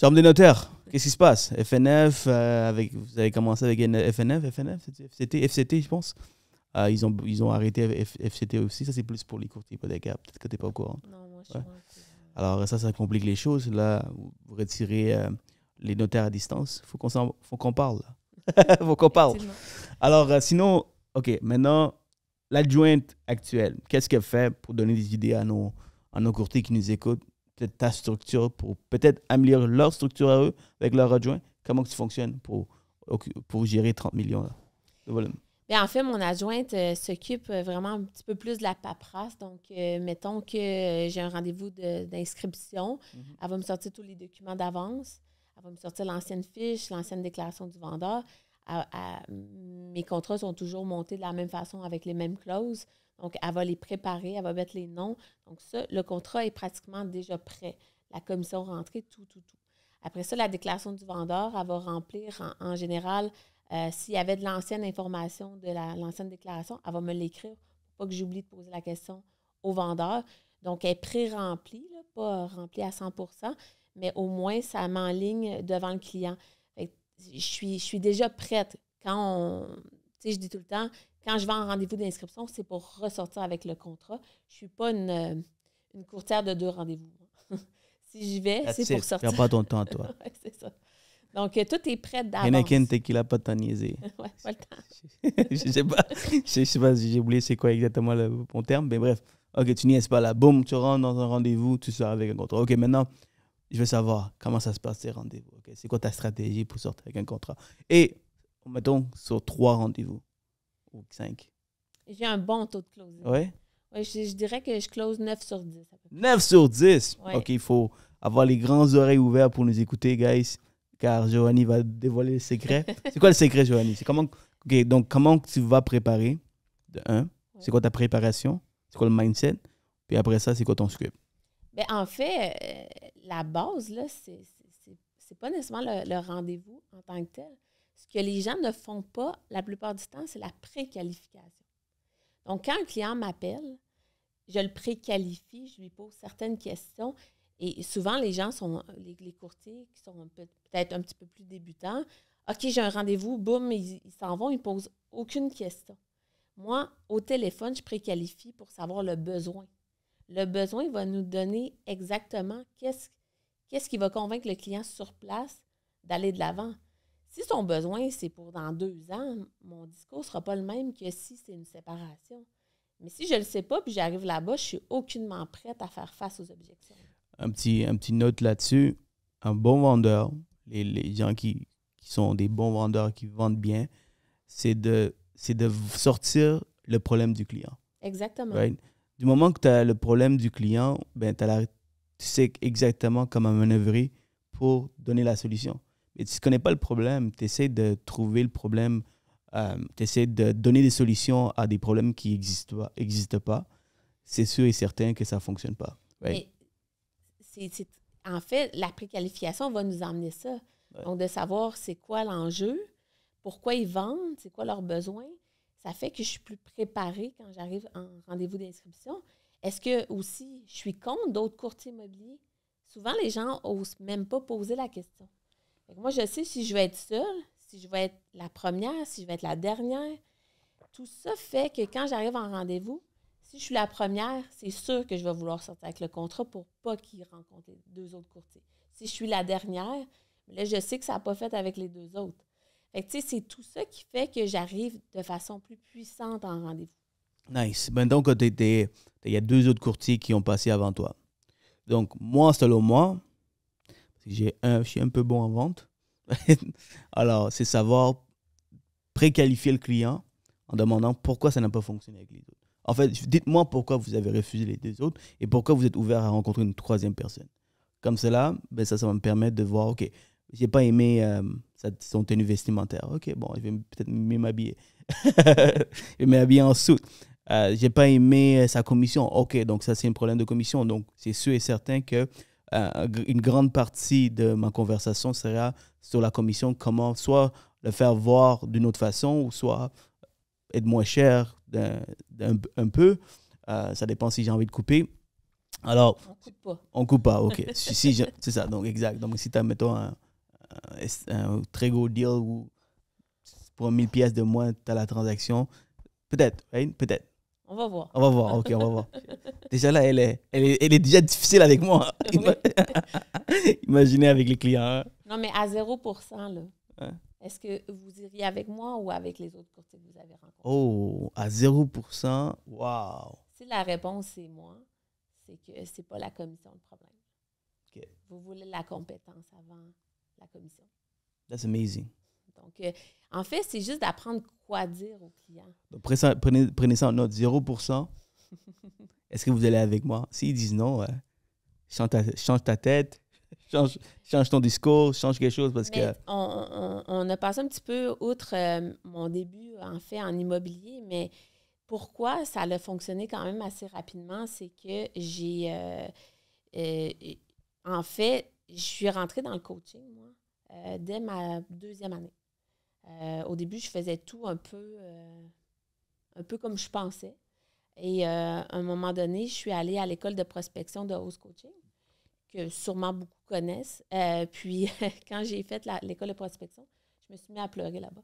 Chambre des notaires, qu'est-ce qui se passe? FNF, avec, vous avez commencé avec FNF, FNF, c'était FCT, je pense. Euh, ils, ont, ils ont arrêté FCT aussi. Ça, c'est plus pour les courtiers Peut-être que tu n'es pas au courant. Non, moi, je ouais. Alors, ça, ça complique les choses. Là, vous retirez euh, les notaires à distance. Il faut qu'on parle. Il faut qu'on parle. Alors, euh, sinon, OK, maintenant, l'adjointe actuelle, qu'est-ce qu'elle fait pour donner des idées à nos, à nos courtiers qui nous écoutent? Peut-être ta structure pour peut-être améliorer leur structure à eux avec leur adjoint. Comment tu fonctionnes pour, pour gérer 30 millions de volume? en fait, mon adjointe euh, s'occupe euh, vraiment un petit peu plus de la paperasse. Donc, euh, mettons que j'ai un rendez-vous d'inscription. Mhm. Elle va me sortir tous les documents d'avance. Elle va me sortir l'ancienne fiche, l'ancienne déclaration du vendeur. mes contrats sont toujours montés de la même façon avec les mêmes clauses. Donc, elle va les préparer, elle va mettre les noms. Donc, ça, le contrat est pratiquement déjà prêt. La commission rentrée, tout, tout, tout. Après ça, la déclaration du vendeur, elle va remplir en général euh, s'il y avait de l'ancienne information, de l'ancienne déclaration, elle va me l'écrire pour pas que j'oublie de poser la question au vendeur. Donc, elle est pré-remplie, pas euh, remplie à 100 mais au moins, ça m'enligne devant le client. je, suis, je suis déjà prête. Quand je dis tout le temps, quand je vais en rendez-vous d'inscription, c'est pour ressortir avec le contrat. Je ne suis pas une, courtière de deux rendez-vous. si je vais, c'est pour sortir. Tu pas ton temps, toi. c'est ça. Donc, euh, tout est prêt d'avance. Anakin Tequila, pas de ouais, pas le temps. je sais pas, je sais pas si j'ai oublié c'est quoi exactement le bon terme, mais bref. OK, tu niaises pas là. Boum, tu rentres dans un rendez-vous, tu sors avec un contrat. OK, maintenant, je veux savoir comment ça se passe ces rendez-vous. c'est quoi ta stratégie pour sortir avec un contrat? Et, mettons, sur trois rendez-vous ou cinq. J'ai un bon taux de close. Oui? Ouais, je, dirais que je close 9 sur 10. 9 sur 10? OK, il faut avoir les grands oreilles ouvertes pour nous écouter, guys car Johanny va dévoiler le secret. c'est quoi le secret, Joanny comment donc comment tu vas préparer de un, c'est quoi ta préparation, c'est quoi le mindset, puis après ça, c'est quoi ton script ben, en fait, euh, la base là, c'est c'est pas nécessairement le, le rendez-vous en tant que tel. Ce que les gens ne font pas la plupart du temps, c'est la préqualification. Donc, quand un client m'appelle, je le préqualifie, je lui pose certaines questions et souvent, les gens sont, les, courtiers qui sont peut-être un petit peu plus débutants, OK, j'ai un rendez-vous, boum, ils s'en vont, ils ne posent aucune question. Moi, au téléphone, je préqualifie pour savoir le besoin. Le besoin va nous donner exactement qu'est-ce quest qui va convaincre le client sur place d'aller de l'avant. Si son besoin, c'est pour dans deux ans, mon discours ne sera pas le même que si c'est une séparation. Mais si je ne le sais pas, puis j'arrive là-bas, je suis aucunement prête à faire face aux objections un petit, un petit note là-dessus. Un bon vendeur, les, les gens qui, sont des bons vendeurs, qui vendent bien, c'est de, de sortir le problème du client. Exactement. Du moment que tu as le problème du client, ben, t'as tu sais exactement comment manœuvrer pour donner la solution. Mais tu ne connais pas le problème, tu essaies de trouver le problème, euh, tu essaies de donner des solutions à des problèmes qui n'existent pas. pas c'est sûr et certain que ça ne fonctionne pas. Oui c'est, en fait, la préqualification va nous emmener ça. Donc, de savoir c'est quoi l'enjeu, pourquoi ils vendent, c'est quoi leurs besoins, ça fait que je suis plus préparée quand j'arrive en rendez-vous d'inscription. Est-ce que aussi je suis contre d'autres courtiers immobiliers? Souvent, les gens n'osent même pas poser la question. moi, je sais si je vais être seule, si je vais être la première, si je vais être la dernière. Tout ça fait que quand j'arrive en rendez-vous, si je suis la première, c'est sûr que je vais vouloir sortir avec le contrat pour pas qu'il rencontre les deux autres courtiers. Si je suis la dernière, là, je sais que ça n'a pas fait avec les deux autres. c'est tout ça qui fait que j'arrive de façon plus puissante en rendez-vous. Nice. Ben donc, il y a deux autres courtiers qui ont passé avant toi. Donc, moi, selon moi, j'ai je suis un peu bon en vente. Alors, c'est savoir préqualifier le client en demandant pourquoi ça n'a pas fonctionné avec les autres. En fait, dites-moi pourquoi vous avez refusé les deux autres et pourquoi vous êtes ouvert à rencontrer une troisième personne. Comme cela, ben ça, ça va me permettre de voir, OK, j'ai pas aimé euh, son tenue vestimentaire. OK, bon, je vais peut-être m'habiller. je vais m'habiller en soute. Euh, j'ai pas aimé euh, sa commission. OK, donc ça, c'est un problème de commission. Donc, c'est sûr et certain que euh, une grande partie de ma conversation sera sur la commission, comment soit le faire voir d'une autre façon ou soit être moins cher d'un, un peu. Euh, ça dépend si j'ai envie de couper. Alors, on coupe pas. On coupe pas, ok. si, c'est ça, donc exact. Donc si tu as, mettons, un, très gros deal ou pour 1000 pièces de moins, tu as la transaction, peut-être, hein, peut-être. On va voir. On va voir, ok, on va voir. déjà là, elle est, elle est, déjà difficile avec moi. Imaginez avec les clients. Hein. Non, mais à 0%, là. Est-ce que vous iriez avec moi ou avec les autres courtiers que vous avez rencontrés? Oh, à 0 wow! Si la réponse est moi, c'est que c'est pas la commission le problème. Ok. Vous voulez la compétence avant la commission. That's amazing. Donc, euh, en fait, c'est juste d'apprendre quoi dire aux clients. prenez, ça en note 0 Est-ce que vous allez avec moi? S'ils disent non, euh, change ta tête, change, ton discours, change quelque chose parce que. On, a passé un petit peu outre euh, mon début, en fait, en immobilier, mais pourquoi ça a fonctionné quand même assez rapidement, c'est que j'ai. Euh, euh, en fait, je suis rentrée dans le coaching, moi, dès ma deuxième année. au début, je faisais tout un peu, un peu comme je pensais. Et à un moment donné, je suis allée à l'école de prospection de Hausse Coaching que sûrement beaucoup connaissent. Euh, puis, quand j'ai fait l'école de prospection, je me suis mis à pleurer là-bas.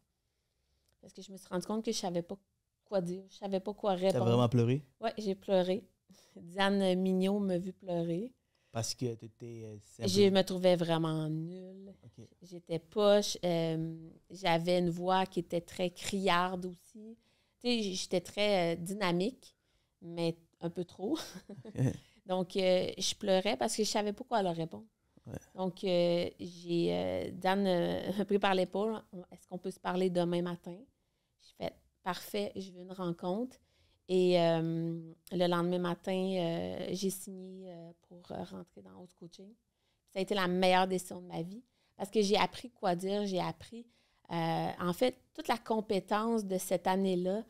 Parce que je me suis rendue compte que je ne savais pas quoi dire, je ne savais pas quoi répondre. as vraiment pleuré? Oui, j'ai pleuré. Diane Mignot m'a vu pleurer. Parce que tu étais. Euh, je me trouvais vraiment nulle. J'étais poche. Euh, j'avais une voix qui était très criarde aussi. Tu sais, j'étais très dynamique, mais un peu trop. Donc, euh, je pleurais parce que je savais pas quoi leur répondre. Donc, euh, j'ai euh, Dan pris par l'épaule. Est-ce qu'on peut se parler demain matin? je fait parfait, je veux une rencontre. Et le lendemain matin, j'ai signé pour rentrer dans Haute Coaching. Ça a été la meilleure décision de ma vie parce que j'ai appris quoi dire, j'ai appris en fait toute la compétence de cette année-là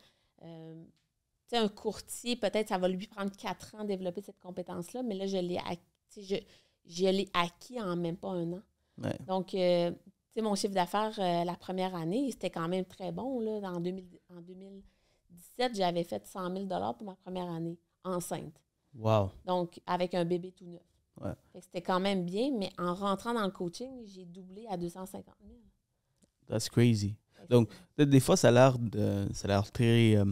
sais, un courtier, peut-être ça va lui prendre quatre ans de développer cette compétence-là, mais là, je l'ai acquis, je, l'ai acquis en même pas un an. Donc, euh, tu sais, mon chiffre d'affaires euh, la première année, c'était quand même très bon. Là. En, 2017, j'avais fait 100 000 pour ma première année, enceinte. Wow. Donc, avec un bébé tout neuf. C'était quand même bien, mais en rentrant dans le coaching, j'ai doublé à 250 000. That's crazy. Donc, des fois, ça a l'air très. Euh,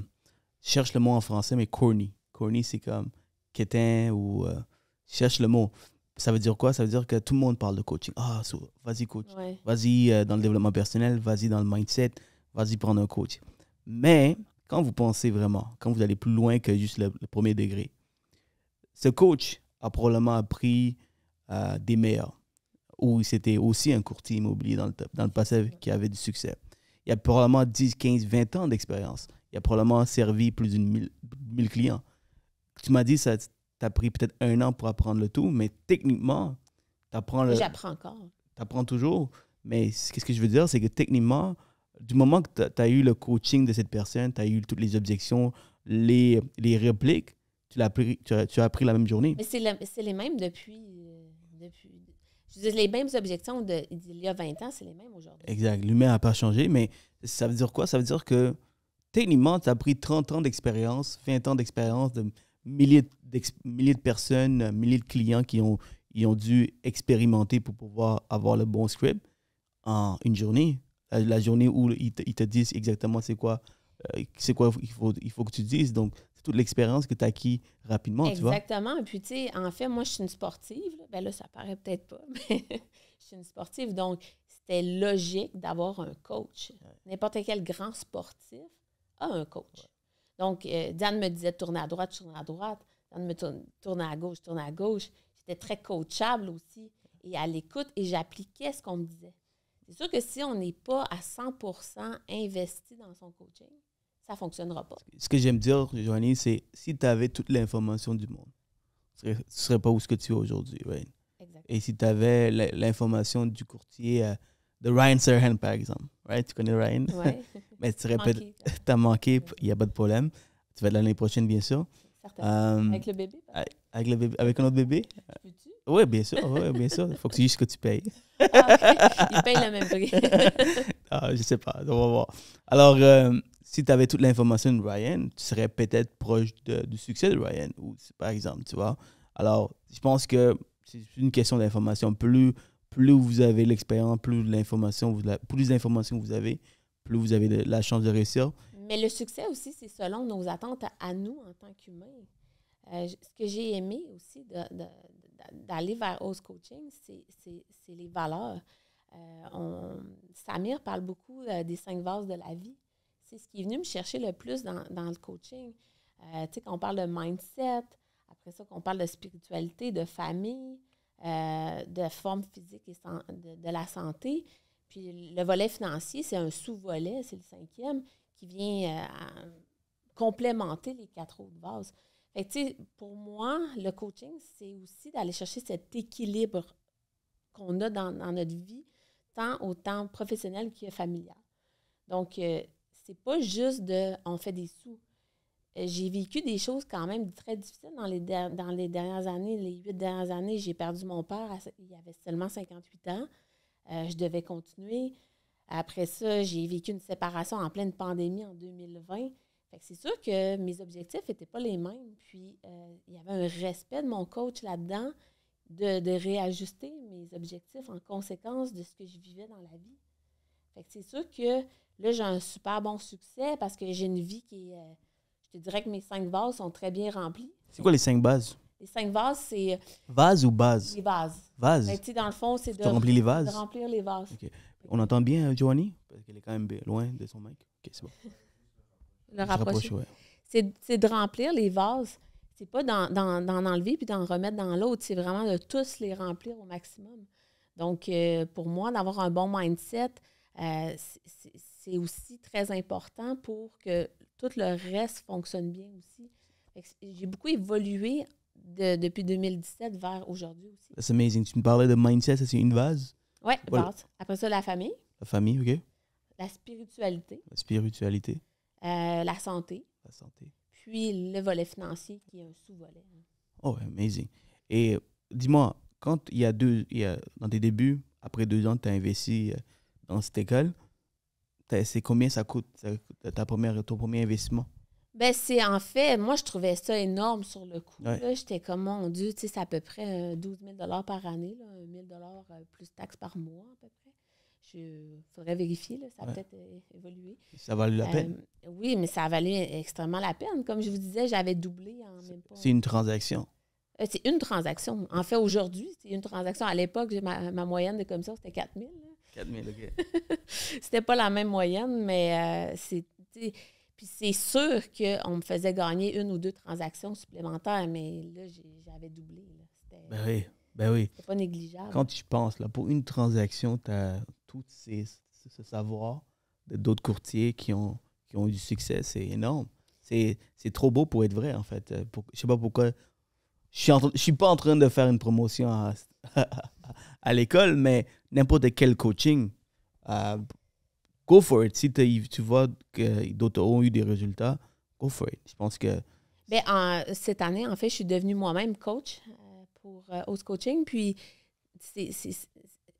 cherche le mot en français, mais corny. Corny, c'est comme quétain ou euh, cherche le mot. Ça veut dire quoi? Ça veut dire que tout le monde parle de coaching. Ah, vas-y, coach. Vas-y euh, dans le développement personnel, vas-y dans le mindset, vas-y prendre un coach. Mais quand vous pensez vraiment, quand vous allez plus loin que juste le, premier degré, ce coach a probablement appris euh, des meilleurs où c'était aussi un courtier immobilier dans le, dans le passé qui avait du succès. Il y a probablement 10, 15, 20 ans d'expérience il a probablement servi plus d'une mille, clients. Tu m'as dit, ça t'a pris peut-être un an pour apprendre le tout, mais techniquement, tu apprends le. J'apprends encore. Tu apprends toujours. Mais ce que je veux dire, c'est que techniquement, du moment que tu as eu le coaching de cette personne, tu as eu toutes les objections, les, les répliques, tu, l'as tu, as, appris la même journée. Mais c'est les mêmes depuis, euh, depuis. Je veux les mêmes objections d'il y a 20 ans, c'est les mêmes aujourd'hui. Exact. L'humain n'a pas changé, mais ça veut dire quoi? Ça veut dire que techniquement, tu as pris 30 ans d'expérience, 20 ans d'expérience de milliers, milliers de personnes, milliers de clients qui ont, ils ont dû expérimenter pour pouvoir avoir le bon script en une journée. La, journée où ils te, disent exactement c'est quoi, euh, c'est quoi il faut, il faut que tu dises. Donc, c'est toute l'expérience que tu as acquis rapidement. Exactement. Tu vois? Et puis, tu sais, en fait, moi, je suis une sportive. Ben là, ça paraît peut-être pas, mais je suis une sportive. Donc, c'était logique d'avoir un coach. N'importe quel grand sportif un coach. Donc, euh, Diane me disait tourne à droite, tourne à droite. Diane me tourne, à gauche, tourne à gauche. J'étais très coachable aussi et à l'écoute et j'appliquais ce qu'on me disait. C'est sûr que si on n'est pas à 100 investi dans son coaching, ça ne fonctionnera pas. Ce que j'aime dire, Joanie, c'est si tu avais toute l'information du monde, tu ne serais, pas où ce que tu es aujourd'hui. Et si tu avais l'information du courtier à euh, de Ryan Serhan, par exemple. Right? Tu connais Ryan? Oui. Mais tu répètes, tu as manqué, il n'y a pas de problème. Tu vas l'année prochaine, bien sûr. Euh, avec le bébé? Avec, le bébé, avec un autre bébé? Oui, bien sûr. Ouais, bien sûr. Il faut que c'est ce que tu payes. Ah, okay. Il paye même prix. ah, je sais pas. On va voir. Alors, euh, si tu avais toute l'information de Ryan, tu serais peut-être proche du succès de Ryan, ou, par exemple, tu vois. Alors, je pense que c'est une question d'information. Plus plus vous avez l'expérience, plus l'information, vous plus d'informations vous avez, plus vous avez la chance de réussir. Mais le succès aussi, c'est selon nos attentes à, nous en tant qu'humains. Euh, ce que j'ai aimé aussi d'aller vers os Coaching, c'est les valeurs. Euh, Samir parle beaucoup euh, des cinq vases de la vie. C'est ce qui est venu me chercher le plus dans, le coaching. tu sais, quand on parle de mindset, après ça, on parle de spiritualité, de famille, euh, de forme physique et de, la santé. Puis le volet financier, c'est un sous-volet, c'est le cinquième, qui vient euh, complémenter les quatre autres bases. Fait pour moi, le coaching, c'est aussi d'aller chercher cet équilibre qu'on a dans, notre vie, tant au temps professionnel que familial. Donc, euh, c'est pas juste de on fait des sous, euh, j'ai vécu des choses quand même très difficiles dans les, dans les dernières années. Les huit dernières années, j'ai perdu mon père. Il y avait seulement 58 ans. Euh, je devais continuer. Après ça, j'ai vécu une séparation en pleine pandémie en 2020. c'est sûr que mes objectifs n'étaient pas les mêmes. Puis, euh, il y avait un respect de mon coach là-dedans de, réajuster mes objectifs en conséquence de ce que je vivais dans la vie. c'est sûr que là, j'ai un super bon succès parce que j'ai une vie qui est... Je te dirais que mes cinq vases sont très bien remplis. C'est quoi les cinq bases? Les cinq vases, c'est. Euh, vases ou bases? Les vases. Vase. Ben, sais, dans le fond, c'est de, remplir les vases? de remplir les vases. On entend bien Joanie? Euh, Parce qu'elle est quand même loin de son mic. OK, c'est bon. le Ouais. C'est de remplir les vases. C'est pas d'en enlever puis d'en remettre dans l'autre. C'est vraiment de tous les remplir au maximum. Donc, euh, pour moi, d'avoir un bon mindset, c'est aussi très important pour que tout le reste fonctionne bien aussi. J'ai beaucoup évolué de, depuis 2017 vers aujourd'hui aussi. C'est amazing. Tu me parlais de mindset, c'est une vase? Oui, Après ça, la famille. La famille, OK. La spiritualité. La spiritualité. Euh, la santé. La santé. Puis le volet financier qui est un sous-volet. Hein. Oh, amazing. Et dis-moi, quand il y a deux, dans tes débuts, après deux ans, tu as investi euh, dans cette école, c'est combien ça coûte, ta première, ton premier investissement? Ben, c'est en fait, moi, je trouvais ça énorme sur le coup. J'étais comme, mon Dieu, tu sais, c'est à peu près 12 euh, 000 par année, 1 000 euh, plus taxes par mois, à peu près. Il faudrait vérifier, ça a peut-être euh, évolué. Ça a valu la peine? Oui, mais ça a valu extrêmement la peine. Comme je vous disais, j'avais doublé en même temps. C'est une transaction? c'est une transaction. En fait, aujourd'hui, c'est une transaction. À l'époque, ma, ma, moyenne de comme ça, c'était 4 000. C'était pas la même moyenne, mais euh, c'est. c'est sûr qu'on me faisait gagner une ou deux transactions supplémentaires, mais là, j'avais doublé. Ben oui, ben oui. C'était pas négligeable. Quand tu penses, là, pour une transaction, tu as tout ce savoir d'autres courtiers qui ont, qui ont eu du succès. C'est énorme. C'est trop beau pour être vrai, en fait. Euh, pour, je sais pas pourquoi. Je suis, suis pas en train de faire une promotion à l'école, mais n'importe quel coaching, euh, go for it. Si tu vois que d'autres ont eu des résultats, go for it. Je pense que. ben cette année, en fait, je suis devenue moi-même coach euh, pour euh, Coaching. Puis, c'est,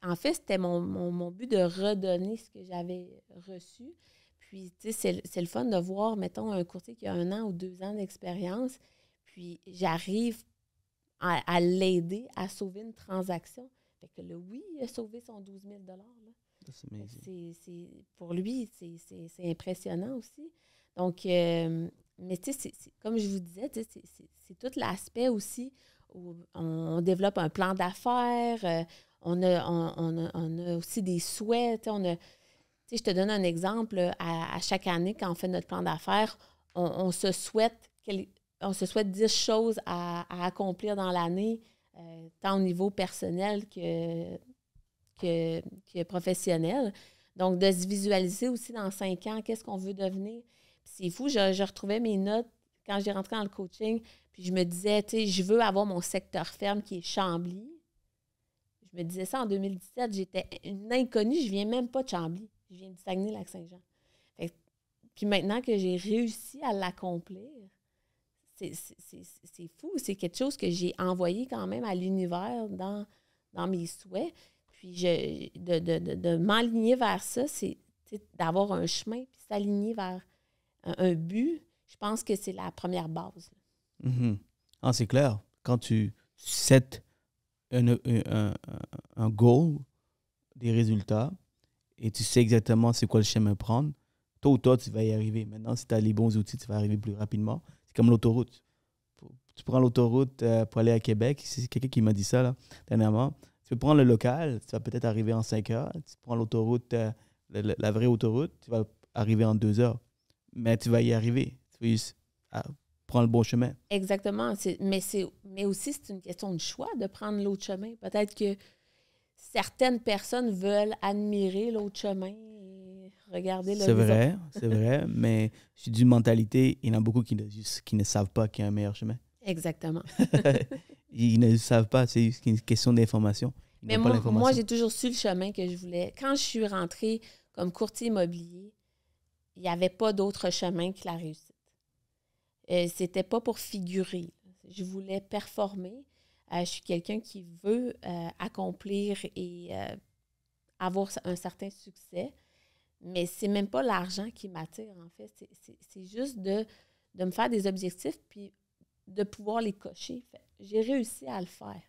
en fait, c'était mon, but de redonner ce que j'avais reçu. Puis, c'est le fun de voir, mettons, un courtier qui a un an ou deux ans d'expérience. Puis, j'arrive à l'aider à sauver une transaction que le oui a sauvé son 12 000 c'est, c'est, Pour lui, c'est, impressionnant aussi. Donc, euh, mais tu sais, comme je vous disais, c'est tout l'aspect aussi où on, développe un plan d'affaires, euh, on, a, on, a, aussi des souhaits. On a, je te donne un exemple. À, chaque année, quand on fait notre plan d'affaires, on, se souhaite se souhaite 10 choses à accomplir dans l'année. Euh, tant au niveau personnel que, que, professionnel. Donc, de se visualiser aussi dans cinq ans, qu'est-ce qu'on veut devenir. C'est fou, je, retrouvais mes notes quand j'ai rentré dans le coaching, puis je me disais, tu sais, je veux avoir mon secteur ferme qui est Chambly. Je me disais ça en 2017, j'étais une inconnue, je ne viens même pas de Chambly, je viens de Saguenay-Lac-Saint-Jean. Puis maintenant que j'ai réussi à l'accomplir, c'est fou. C'est quelque chose que j'ai envoyé quand même à l'univers dans, dans mes souhaits. Puis je, de, m'aligner vers ça, c'est d'avoir un chemin, puis s'aligner vers un, but. Je pense que c'est la première base. Mm-hmm. Ah, c'est clair. Quand tu set un, un, un, goal, des résultats, et tu sais exactement c'est quoi le chemin à prendre, tôt ou tôt, tu vas y arriver. Maintenant, si tu as les bons outils, tu vas arriver plus rapidement comme l'autoroute. Tu prends l'autoroute euh, pour aller à Québec. C'est quelqu'un qui m'a dit ça là, dernièrement. Tu peux prendre le local, tu vas peut-être arriver en 5 heures. Tu prends l'autoroute, euh, la, vraie autoroute, tu vas arriver en 2 heures. Mais tu vas y arriver. Tu vas juste à, ah, le bon chemin. Exactement. Mais, mais aussi, c'est une question de choix de prendre l'autre chemin. Peut-être que certaines personnes veulent admirer l'autre chemin, c'est vrai, c'est vrai, mais je suis d'une mentalité, il y en a beaucoup qui ne, qui ne savent pas qu'il y a un meilleur chemin. Exactement. ils ne savent pas, c'est juste une question d'information. Mais moi, j'ai toujours su le chemin que je voulais. Quand je suis rentrée comme courtier immobilier, il n'y avait pas d'autre chemin que la réussite. Ce euh, C'était pas pour figurer. Je voulais performer. Euh, je suis quelqu'un qui veut euh, accomplir et avoir un certain succès. Mais c'est même pas l'argent qui m'attire, en fait. C'est juste de, me faire des objectifs puis de pouvoir les cocher. J'ai réussi à le faire.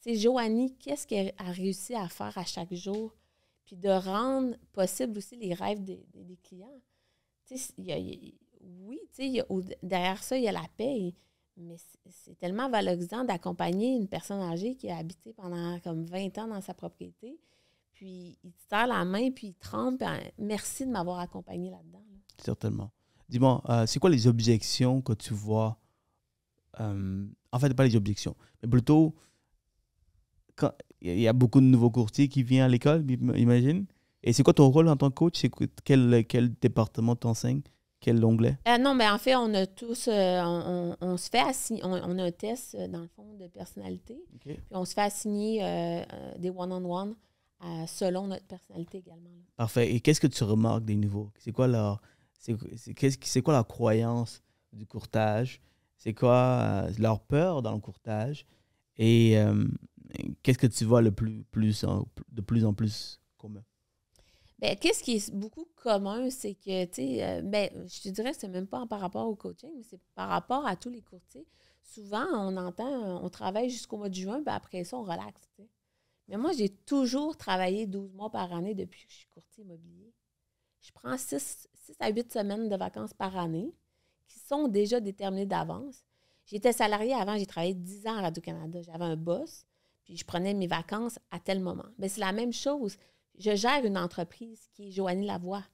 C'est Joanie, qu'est-ce qu'elle a réussi à faire à chaque jour? Puis de rendre possible aussi les rêves des, clients. oui, derrière ça, il y a la paix. Mais c'est tellement valorisant d'accompagner une personne âgée qui a habité pendant comme 20 ans dans sa propriété, puis il te serre la main, puis il trempe. merci de m'avoir accompagné là-dedans. Certainement. Dis-moi, euh, c'est quoi les objections que tu vois euh, En fait, pas les objections, mais plutôt, il y a beaucoup de nouveaux courtiers qui viennent à l'école, imagine. Et c'est quoi ton rôle en tant que coach quel, quel département t'enseigne quel onglet? Euh, non, mais en fait, on a tous, on, se fait on, a un test, dans le fond, de personnalité. Puis on se fait assigner des -one selon notre personnalité également. Parfait. Et qu'est-ce que tu remarques des nouveaux? C'est quoi leur, c'est, c'est, quoi la croyance du courtage? C'est quoi euh, leur peur dans le courtage? Et euh, qu'est-ce que tu vois le plus, plus de plus en plus commun? Ben, qu'est-ce qui est beaucoup commun, c'est que, tu sais, euh, ben, je te dirais, c'est même pas par rapport au coaching, mais c'est par rapport à tous les courtiers. Souvent, on entend, on travaille jusqu'au mois de juin, puis après ça, on relaxe. sais. Mais moi, j'ai toujours travaillé 12 mois par année depuis que je suis courtier immobilier. Je prends 6, à 8 semaines de vacances par année qui sont déjà déterminées d'avance. J'étais salarié avant, j'ai travaillé 10 ans à Radio-Canada. J'avais un boss, puis je prenais mes vacances à tel moment. Mais c'est la même chose. Je gère une entreprise qui est Joanie Lavoie.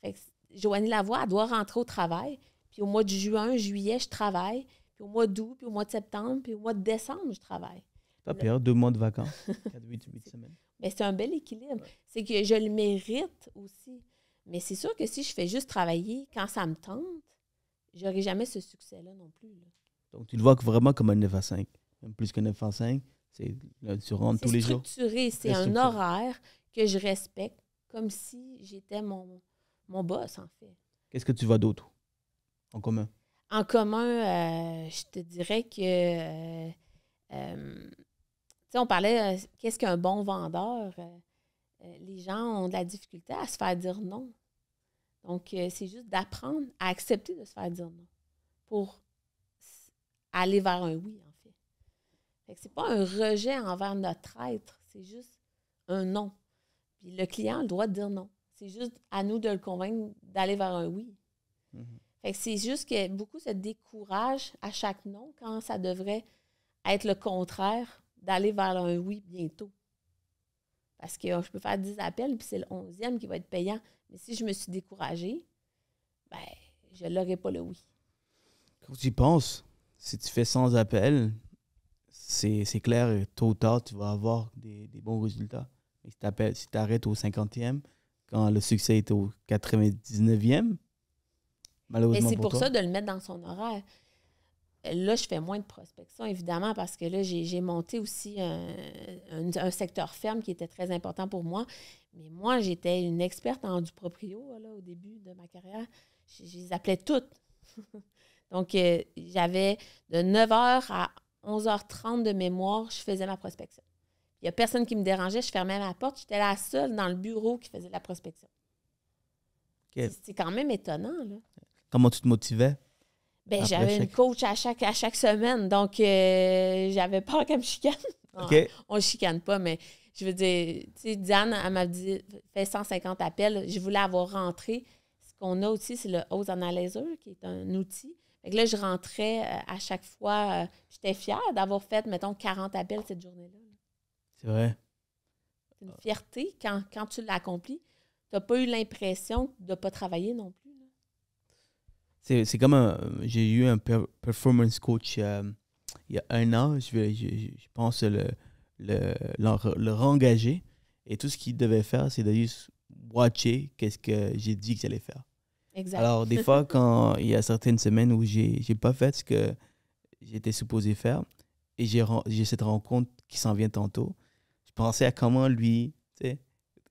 Fait Joanie Lavoie, doit rentrer au travail. Puis au mois de juin, juillet, je travaille. Puis au mois d'août, puis au mois de septembre, puis au mois de décembre, je travaille ça pire, deux mois de vacances, semaines. Mais c'est un bel équilibre. C'est que je le mérite aussi. Mais c'est sûr que si je fais juste travailler quand ça me tente, n'aurai jamais ce succès-là non plus. Donc, tu le vois vraiment comme un 9 à 5. Même plus qu'un 9 à 5, c'est, tu rentres tous les jours. C'est structuré, c'est un horaire que je respecte comme si j'étais mon, mon boss, en fait. Qu'est-ce que tu vois d'autre en commun? En commun, euh, je te dirais que euh, euh, on parlait, euh, qu'est-ce qu'un bon vendeur? Euh, euh, les gens ont de la difficulté à se faire dire non. Donc, c'est juste d'apprendre à accepter de se faire dire non pour aller vers un oui, en fait. c'est pas un rejet envers notre être, c'est juste un non. Puis le client a le droit de dire non. C'est juste à nous de le convaincre d'aller vers un oui. Mm-hmm. c'est juste que beaucoup se découragent à chaque non quand ça devrait être le contraire d'aller vers un oui bientôt. Parce que euh, je peux faire 10 appels, puis c'est le 11e qui va être payant. Mais si je me suis découragée, ben, je n'aurai pas le oui. Quand tu y penses, si tu fais 100 appels, c'est clair, tôt ou tard, tu vas avoir des, bons résultats. Mais si tu arrêtes au 50e, quand le succès est au 99e, malheureusement. Mais c'est pour, ça de le mettre dans son horaire. Là, je fais moins de prospection, évidemment, parce que là, j'ai monté aussi un, secteur ferme qui était très important pour moi. Mais moi, j'étais une experte en du proprio au début de ma carrière. Je, les appelais toutes. Donc, euh, j'avais de 9h à 11h30 de mémoire, je faisais ma prospection. Il n'y a personne qui me dérangeait, je fermais la porte, j'étais la seule dans le bureau qui faisait la prospection. C'est quand même étonnant. Comment tu te motivais? Ben, j'avais une coach à chaque, à chaque semaine, donc euh, j'avais peur qu'elle me chicane. Ah. On ne chicane pas, mais je veux dire, tu sais, Diane, elle m'a dit, fait 150 appels. Je voulais avoir rentré. Ce qu'on a aussi, c'est le Hose Analyzer, qui est un outil. Fait là, je rentrais euh, à chaque fois. Euh, j'étais fière d'avoir fait, mettons, 40 appels cette journée-là. C'est vrai. C'est une fierté quand, quand tu l'accomplis. Tu n'as pas eu l'impression de ne pas travailler non plus c'est comme J'ai eu un performance coach euh, il y a un an. Je, je, pense le, le, le, rengager. Et tout ce qu'il devait faire, c'est de juste watcher qu'est-ce que j'ai dit que j'allais faire. Alors, des fois, quand il y a certaines semaines où j'ai n'ai pas fait ce que j'étais supposé faire, et j'ai cette rencontre qui s'en vient tantôt, je pensais à comment lui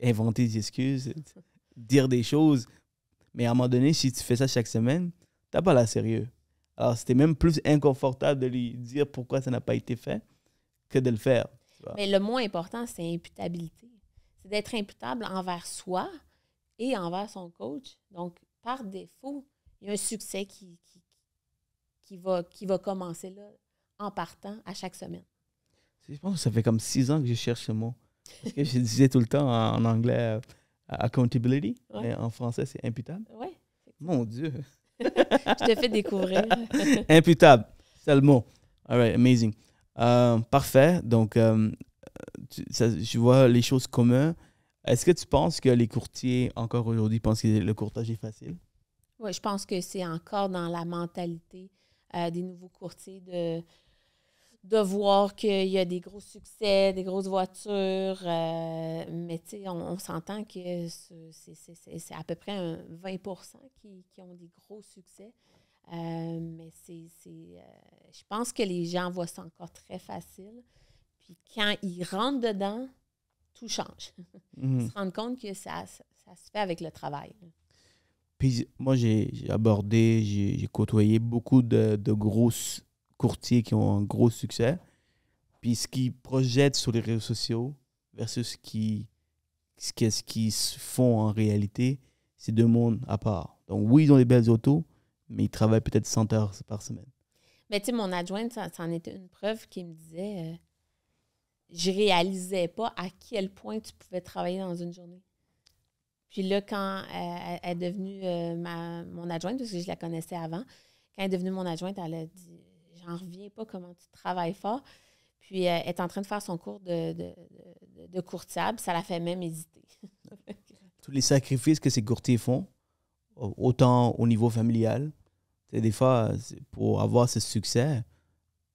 inventer des excuses, dire des choses. Mais à un moment donné, si tu fais ça chaque semaine, pas la sérieux. Alors, c'était même plus inconfortable de lui dire pourquoi ça n'a pas été fait que de le faire. Mais le moins important, c'est imputabilité. C'est d'être imputable envers soi et envers son coach. Donc, par défaut, il y a un succès qui, qui, qui, va, qui va commencer là, en partant à chaque semaine. Je pense que ça fait comme six ans que je cherche ce mot. Parce que je disais tout le temps en anglais euh, accountability, en français, c'est imputable. Oui. Mon Dieu! je te fais découvrir. Imputable, c'est le mot. All right, amazing. Euh, parfait. Donc, euh, tu, vois les choses communes. Est-ce que tu penses que les courtiers, encore aujourd'hui, pensent que le courtage est facile? Oui, je pense que c'est encore dans la mentalité euh, des nouveaux courtiers de de voir qu'il y a des gros succès, des grosses voitures. Euh, mais tu sais, on, s'entend que c'est à peu près 20 qui, ont des gros succès. Euh, mais c'est. Euh, je pense que les gens voient ça encore très facile. Puis quand ils rentrent dedans, tout change. Ils mhm. se rendent compte que ça, ça, se fait avec le travail. Puis moi, j'ai abordé, j'ai côtoyé beaucoup de, de grosses courtiers qui ont un gros succès, puis ce qu'ils projettent sur les réseaux sociaux versus ce qu'ils font en réalité, c'est deux mondes à part. Donc oui, ils ont des belles autos, mais ils travaillent peut-être 100 heures par semaine. Mais tu sais, mon adjointe, ça, en était une preuve qui me disait, euh, je réalisais pas à quel point tu pouvais travailler dans une journée. Puis là, quand euh, elle, est devenue euh, mon adjointe, parce que je la connaissais avant, quand elle est devenue mon adjointe, elle a dit j'en reviens pas comment tu travailles fort. Puis euh, est en train de faire son cours de, de, de, de courtiable, ça la fait même hésiter. Tous les sacrifices que ces courtiers font, autant au niveau familial, des fois, pour avoir ce succès,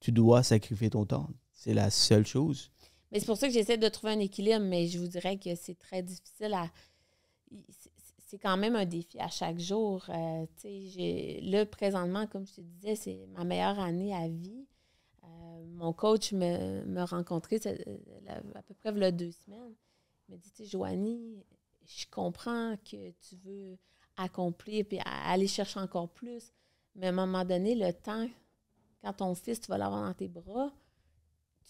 tu dois sacrifier ton temps. C'est la seule chose. Mais c'est pour ça que j'essaie de trouver un équilibre, mais je vous dirais que c'est très difficile à c'est quand même un défi à chaque jour. Euh, j'ai là, présentement, comme je te disais, c'est ma meilleure année à vie. Euh, mon coach me, me rencontrait euh, à peu près le deux semaines. Il m'a dit, Joanie, je comprends que tu veux accomplir puis aller chercher encore plus, mais à un moment donné, le temps, quand ton fils, tu vas l'avoir dans tes bras,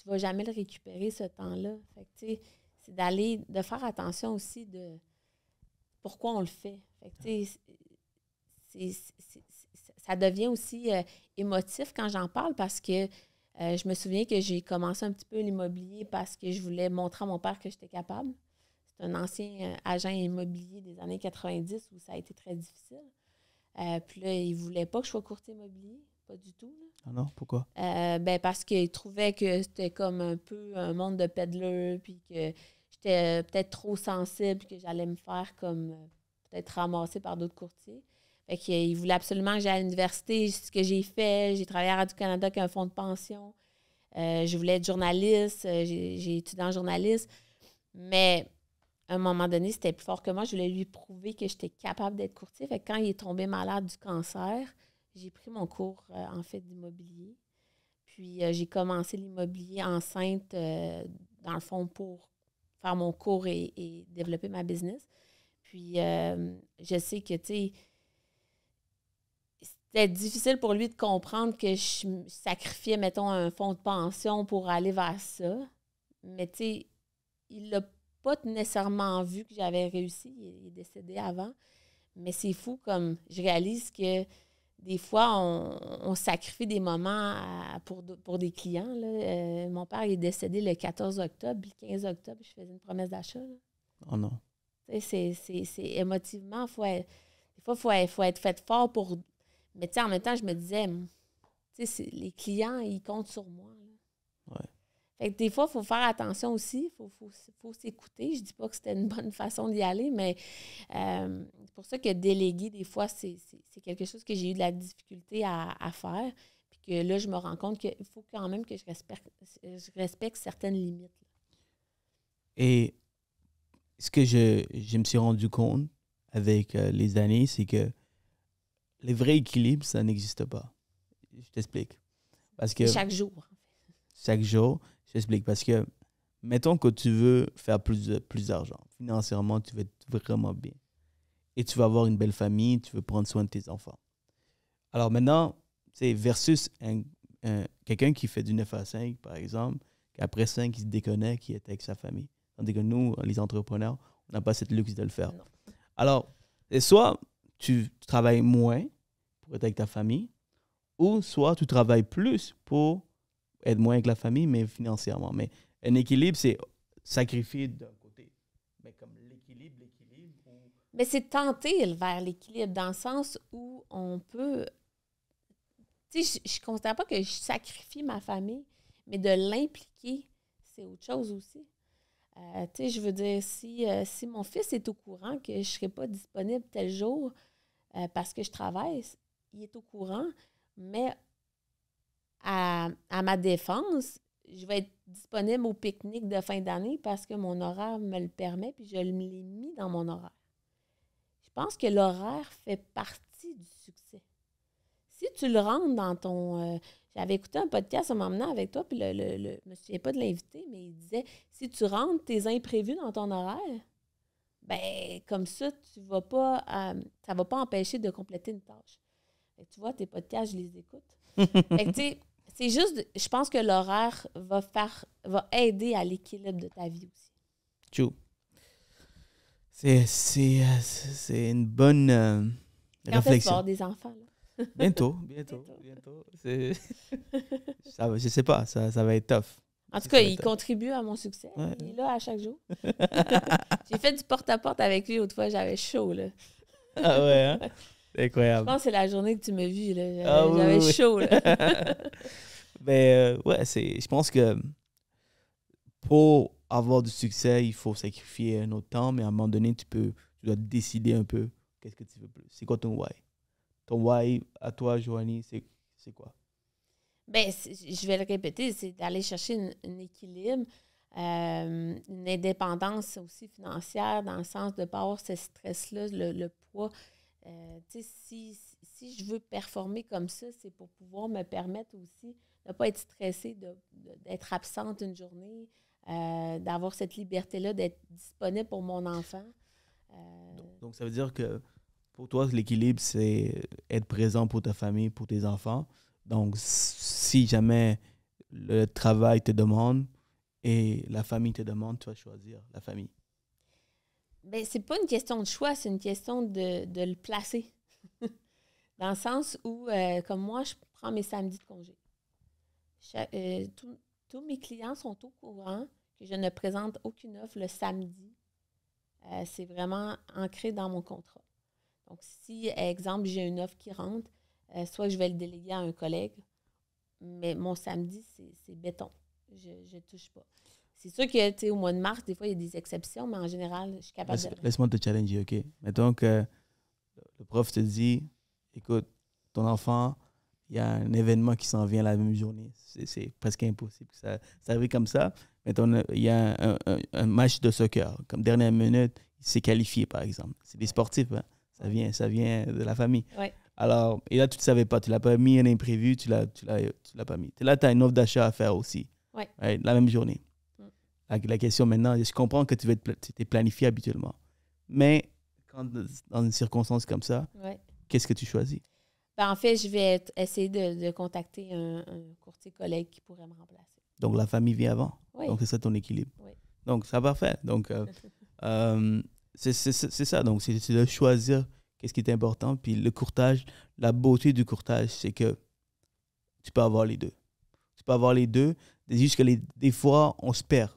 tu ne vas jamais le récupérer, ce temps-là. Fait c'est d'aller, de faire attention aussi de pourquoi on le fait. ça devient aussi euh, émotif quand j'en parle parce que euh, je me souviens que j'ai commencé un petit peu l'immobilier parce que je voulais montrer à mon père que j'étais capable. C'est un ancien euh, agent immobilier des années 90 où ça a été très difficile. puis là, il ne voulait pas que je sois courtier immobilier, pas du tout. Ah non, pourquoi? ben parce qu'il trouvait que c'était comme un peu un monde de pédaleurs, puis que j'étais euh, peut-être trop sensible que j'allais me faire comme euh, peut-être ramasser par d'autres courtiers. Fait voulait euh, voulait absolument que j'aille à l'université, ce que j'ai fait. J'ai travaillé à Radio-Canada avec un fonds de pension. je voulais être journaliste, j'ai étudié en journaliste. Mais à un moment donné, c'était plus fort que moi. Je voulais lui prouver que j'étais capable d'être courtier. Fait quand il est tombé malade du cancer, j'ai pris mon cours en fait d'immobilier. Puis j'ai commencé l'immobilier enceinte, dans le fond, pour faire mon cours et, développer ma business. Puis euh, je sais que, tu sais, c'était difficile pour lui de comprendre que je sacrifiais, mettons, un fonds de pension pour aller vers ça. Mais, tu sais, il n'a pas nécessairement vu que j'avais réussi. Il est décédé avant. Mais c'est fou comme je réalise que des fois, on, sacrifie des moments pour, pour, des clients. Là. Euh, mon père est décédé le 14 octobre, puis le 15 octobre, je faisais une promesse d'achat. Oh non. C'est émotivement, des fois, il faut, être fait fort pour. Mais en même temps, je me disais, les clients, ils comptent sur moi des fois, il faut faire attention aussi, il faut, s'écouter. Je ne dis pas que c'était une bonne façon d'y aller, mais euh, c'est pour ça que déléguer, des fois, c'est quelque chose que j'ai eu de la difficulté à, faire. Puis que là, je me rends compte qu'il faut quand même que je respecte, certaines limites. Et ce que je, me suis rendu compte avec euh, les années, c'est que le vrai équilibre, ça n'existe pas. Je t'explique. Parce que. Chaque jour. Chaque jour. Je parce que, mettons que tu veux faire plus, plus d'argent. Financièrement, tu veux être vraiment bien. Et tu veux avoir une belle famille, tu veux prendre soin de tes enfants. Alors maintenant, c'est versus quelqu'un qui fait du 9 à 5, par exemple, qu'après 5, il se déconnecte, qui est avec sa famille. Tandis que nous, les entrepreneurs, on n'a pas cette luxe de le faire. Alors, soit tu travailles moins pour être avec ta famille, ou soit tu travailles plus pour être moins que la famille, mais financièrement. Mais un équilibre, c'est sacrifier d'un côté. Mais comme l'équilibre, l'équilibre. Mais c'est tenter vers l'équilibre dans le sens où on peut. Tu sais, je ne considère pas que je sacrifie ma famille, mais de l'impliquer, c'est autre chose aussi. Euh, tu sais, je veux dire, si, euh, si mon fils est au courant que je ne serai pas disponible tel jour euh, parce que je travaille, il est au courant, mais à, ma défense, je vais être disponible au pique-nique de fin d'année parce que mon horaire me le permet, puis je l'ai mis dans mon horaire. Je pense que l'horaire fait partie du succès. Si tu le rentres dans ton... Euh, j'avais écouté un podcast en moment avec toi, puis le, je ne me souviens pas de l'invité, mais il disait, si tu rentres tes imprévus dans ton horaire, ben comme ça, tu vas pas... Euh, ça va pas empêcher de compléter une tâche. Et tu vois, tes podcasts, je les écoute. fait que, c'est juste, je pense que l'horaire va faire, va aider à l'équilibre de ta vie aussi. True. C'est, une bonne euh, réflexion. Avoir des enfants, bientôt, bientôt, bientôt. bientôt. ça, je sais pas, ça, va être tough. En tout cas, il contribue à mon succès. Il est là à chaque jour. J'ai fait du porte-à-porte avec lui autrefois, j'avais chaud, là. ah ouais, hein? Incroyable. Je pense que c'est la journée que tu m'as vu. J'avais ah chaud. Là. Euh, je pense que pour avoir du succès, il faut sacrifier un autre temps, mais à un moment donné, tu, peux, tu dois décider un peu qu'est-ce que tu veux plus. C'est quoi ton why? Ton why à toi, Joanie, c'est quoi? Ben, je vais le répéter, c'est d'aller chercher un équilibre, euh, une indépendance aussi financière, dans le sens de ne pas avoir ce stress-là, le poids euh, si, si je veux performer comme ça, c'est pour pouvoir me permettre aussi de ne pas être stressée, d'être absente une journée, euh, d'avoir cette liberté-là, d'être disponible pour mon enfant. Euh, donc, donc, ça veut dire que pour toi, l'équilibre, c'est être présent pour ta famille, pour tes enfants. Donc, si jamais le travail te demande et la famille te demande, tu vas choisir la famille ce ben, c'est pas une question de choix, c'est une question de, le placer. Dans le sens où, euh, comme moi, je prends mes samedis de congé. Euh, tous mes clients sont au courant que je ne présente aucune offre le samedi. Euh, c'est vraiment ancré dans mon contrat. Donc, si, exemple, j'ai une offre qui rentre, soit je vais le déléguer à un collègue, mais mon samedi, c'est béton. Je ne touche pas. C'est sûr que, au mois de mars, des fois, il y a des exceptions, mais en général, je suis capable de. Laisse-moi te challenger, OK? Mettons que euh, le prof te dit, écoute, ton enfant, il y a un événement qui s'en vient la même journée. C'est presque impossible ça, ça arrive comme ça. Mettons, il y a un, un, match de soccer. Comme dernière minute, il s'est qualifié, par exemple. C'est des sportifs, hein. Ça vient, ça vient de la famille. Alors, et là, tu ne savais pas. Tu ne l'as pas mis un imprévu, tu ne l'as pas mis. là, tu as une offre d'achat à faire aussi. La même journée la question maintenant, je comprends que tu veux es planifié habituellement. Mais dans une circonstance comme ça, qu'est-ce que tu choisis? Ben, en fait, je vais essayer de, contacter un, courtier collègue qui pourrait me remplacer. Donc, la famille vient avant. Oui. Donc, c'est ça ton équilibre. Oui. Donc, ça va faire. Donc, euh, euh, c'est ça. Donc, c'est de choisir qu'est-ce qui est important. Puis, le courtage, la beauté du courtage, c'est que tu peux avoir les deux. Tu peux avoir les deux. Juste que des fois, on se perd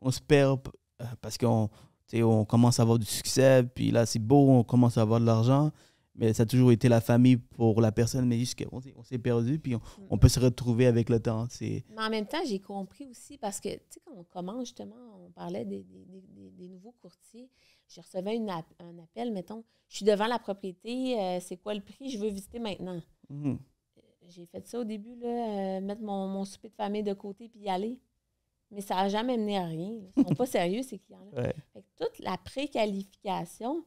on se perd euh, parce qu'on on commence à avoir du succès, puis là, c'est beau, on commence à avoir de l'argent, mais ça a toujours été la famille pour la personne, mais juste qu'on s'est perdu, puis mm. on, peut se retrouver avec le temps. Mais en même temps, j'ai compris aussi, parce que, tu sais, quand on commence, justement, on parlait des, nouveaux courtiers, je recevais une, un appel, mettons, je suis devant la propriété, euh, c'est quoi le prix, je veux visiter maintenant. Mmh euh, j'ai fait ça au début, là, mettre mon, mon souper de famille de côté, puis y aller mais ça n'a jamais mené à rien. Ils ne sont pas sérieux, ces clients-là. toute la préqualification,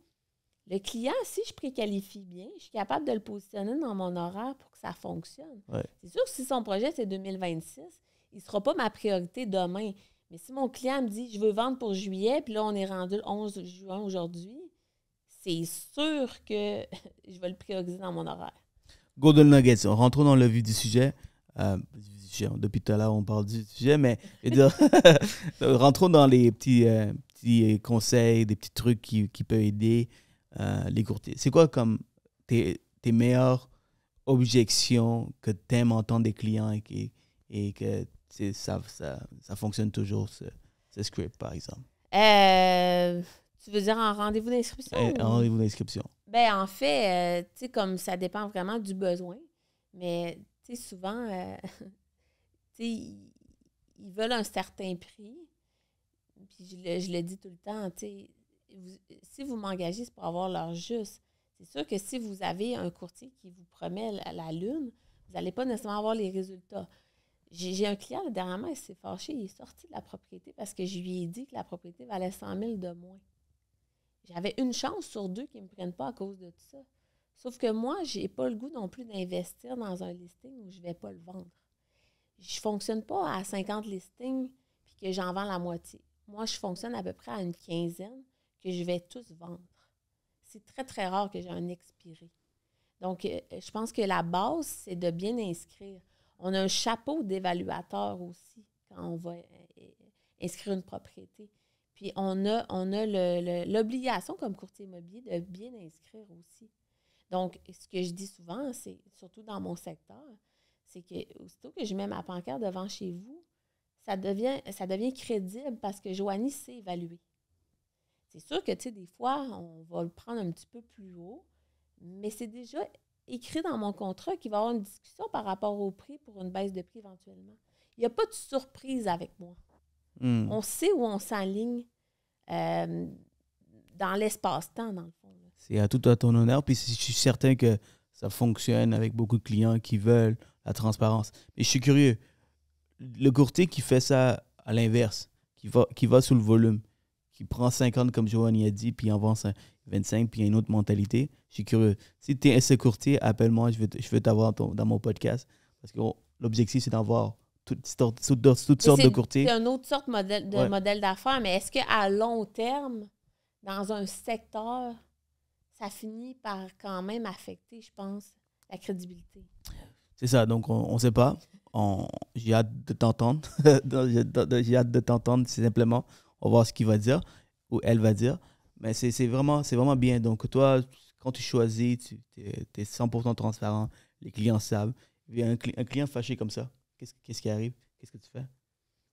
le client, si je préqualifie bien, je suis capable de le positionner dans mon horaire pour que ça fonctionne. C'est sûr que si son projet, c'est 2026, il ne sera pas ma priorité demain. Mais si mon client me dit, je veux vendre pour juillet, puis là, on est rendu le 11 juin aujourd'hui, c'est sûr que je vais le prioriser dans mon horaire. Golden Nuggets, rentrons dans le vif du sujet. Euh, depuis tout à l'heure, on parle du sujet, mais rentrons dans les petits, euh, euh, conseils, des petits trucs qui, qui peuvent aider euh, les courtiers. C'est quoi comme tes, meilleures objections que tu aimes entendre des clients et, que ça, ça, ça, fonctionne toujours, ce, script, par exemple? tu veux dire en rendez-vous d'inscription? En rendez-vous d'inscription. Ben, en fait, comme ça dépend vraiment du besoin. Mais, tu souvent, ils, veulent un certain prix. Puis je le, dis tout le temps, si vous m'engagez, c'est pour avoir leur juste. C'est sûr que si vous avez un courtier qui vous promet la, lune, vous n'allez pas nécessairement avoir les résultats. J'ai un client, dernièrement, il s'est fâché, il est sorti de la propriété parce que je lui ai dit que la propriété valait 100 000 de moins. J'avais une chance sur deux qu'ils ne me prennent pas à cause de tout ça. Sauf que moi, je n'ai pas le goût non plus d'investir dans un listing où je ne vais pas le vendre je fonctionne pas à 50 listings puis que j'en vends la moitié. Moi, je fonctionne à peu près à une quinzaine que je vais tous vendre. C'est très, très rare que j'ai un expiré. Donc, euh, je pense que la base, c'est de bien inscrire. On a un chapeau d'évaluateur aussi quand on va euh, euh, inscrire une propriété. Puis on a, on a l'obligation comme courtier immobilier de bien inscrire aussi. Donc, ce que je dis souvent, c'est surtout dans mon secteur, c'est que aussitôt que je mets ma pancarte devant chez vous, ça devient, ça devient crédible parce que Joanie sait évaluer. C'est sûr que, tu sais, des fois, on va le prendre un petit peu plus haut, mais c'est déjà écrit dans mon contrat qu'il va y avoir une discussion par rapport au prix pour une baisse de prix éventuellement. Il n'y a pas de surprise avec moi. Hmm. On sait où on s'aligne euh, dans l'espace-temps, dans le fond. C'est à tout à ton honneur. Puis je suis certain que ça fonctionne avec beaucoup de clients qui veulent la transparence. Mais je suis curieux, le courtier qui fait ça à l'inverse, qui va, qui va sous le volume, qui prend 50 comme y a dit, puis en vend 25, puis il y a une autre mentalité, je suis curieux. Si tu es ce courtier, appelle-moi, je veux, je t'avoir dans mon podcast. Parce que oh, l'objectif, c'est d'avoir toutes, toutes, sortes de courtiers. C'est une autre sorte de modèle d'affaires, mais est-ce qu'à long terme, dans un secteur, ça finit par quand même affecter, je pense, la crédibilité. C'est ça, donc on ne sait pas. J'ai hâte de t'entendre. J'ai hâte de t'entendre, simplement. On va voir ce qu'il va dire ou elle va dire. Mais c'est vraiment, vraiment bien. Donc toi, quand tu choisis, tu es, 100% transparent. Les clients savent. Il y a un, client fâché comme ça. Qu'est-ce qui arrive? Qu'est-ce que tu fais?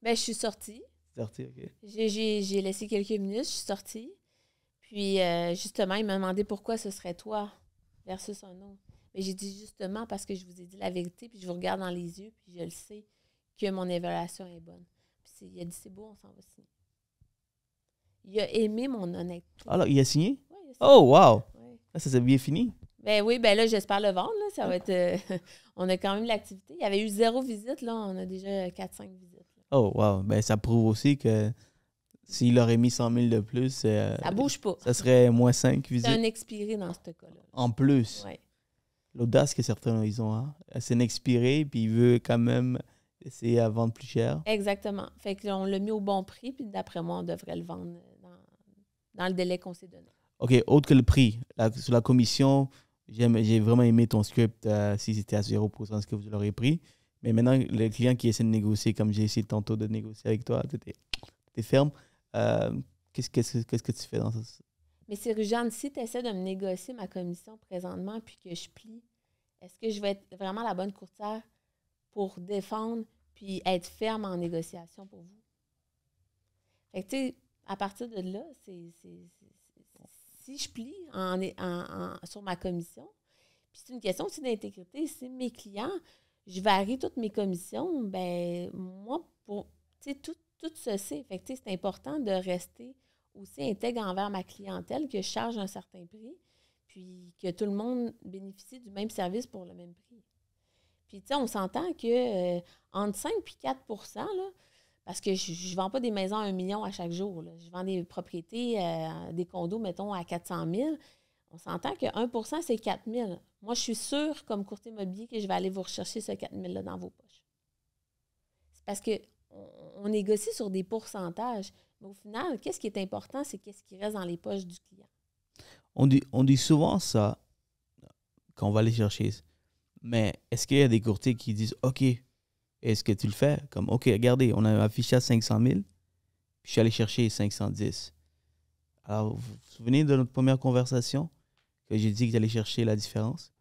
Ben, je suis sortie. Sortie, OK. J'ai laissé quelques minutes, je suis sortie. Puis euh, justement, il m'a demandé pourquoi ce serait toi versus un autre. Mais j'ai dit justement parce que je vous ai dit la vérité, puis je vous regarde dans les yeux, puis je le sais que mon évaluation est bonne. Puis il a dit c'est beau, on s'en va signer. Il a aimé mon honnêteté. Alors, ah, il a signé? Oui, il a signé. Oh, wow! Ah, ça s'est bien fini. Ben oui, ben là, j'espère le vendre. Ça va être, euh, on a quand même l'activité. Il y avait eu zéro visite, là. On a déjà 4-5 visites. Oh, wow! Ben ça prouve aussi que s'il aurait mis 100 000 de plus, euh, ça bouge pas. Ça serait moins 5 visites. C'est un expiré dans ce cas-là. En plus. L'audace que certains ils ont, c'est hein. un expiré, puis il veut quand même essayer à vendre plus cher. Exactement. Fait on l'a mis au bon prix, puis d'après moi, on devrait le vendre dans, le délai qu'on s'est donné. OK, autre que le prix, sur la commission, j'ai vraiment aimé ton script, euh, si c'était à 0%, ce que vous l'aurez pris. Mais maintenant, le client qui essaie de négocier, comme j'ai essayé tantôt de négocier avec toi, tu es, es ferme. Euh, qu'est-ce, que tu fais dans ça? Mais Jean si tu essaies de me négocier ma commission présentement puis que je plie, est-ce que je vais être vraiment la bonne courtière pour défendre puis être ferme en négociation pour vous? Fait tu sais, à partir de là, c'est, si je plie sur ma commission, puis c'est une question aussi d'intégrité, si mes clients, je varie toutes mes commissions, ben moi, pour, tu sais, tout, tout ceci. Fait c'est important de rester aussi intègre envers ma clientèle, que je charge un certain prix, puis que tout le monde bénéficie du même service pour le même prix. Puis, on s'entend que 5 et 4 là, parce que je ne vends pas des maisons à 1 million à chaque jour. Je vends des propriétés, euh, des condos, mettons, à 400 000. On s'entend que 1 c'est 4 000. Moi, je suis sûre, comme courtier immobilier, que je vais aller vous rechercher ce 4 000 là dans vos poches. C'est parce que on, négocie sur des pourcentages. Mais au final, qu'est-ce qui est important, c'est qu'est-ce qui reste dans les poches du client. On dit, on dit souvent ça quand on va aller chercher. Mais est-ce qu'il y a des courtiers qui disent OK, est-ce que tu le fais Comme OK, regardez, on a affiché à 500 000, puis je suis allé chercher 510. Alors, vous vous souvenez de notre première conversation que j'ai dit que j'allais chercher la différence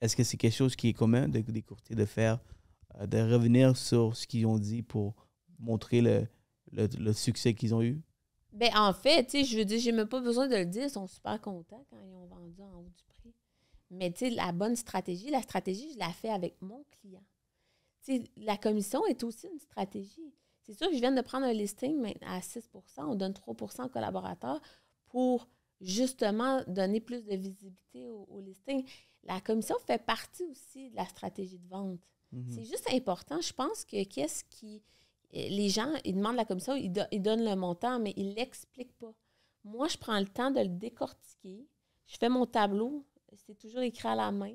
Est-ce que c'est quelque chose qui est commun de, des courtiers de faire euh, de revenir sur ce qu'ils ont dit pour montrer le, succès qu'ils ont eu? Ben, en fait, tu je veux dire, j'ai même pas besoin de le dire. Ils sont super contents quand ils ont vendu en haut du prix. Mais tu la bonne stratégie, la stratégie, je la fais avec mon client. Tu la commission est aussi une stratégie. C'est sûr que je viens de prendre un listing à 6 on donne 3 aux collaborateurs pour justement donner plus de visibilité au listing. La commission fait partie aussi de la stratégie de vente. Mhm. C'est juste important. Je pense que qu'est-ce qui. Euh, les gens, ils demandent la commission, ils, donnent le montant, mais ils ne l'expliquent pas. Moi, je prends le temps de le décortiquer. Je fais mon tableau. C'est toujours écrit à la main.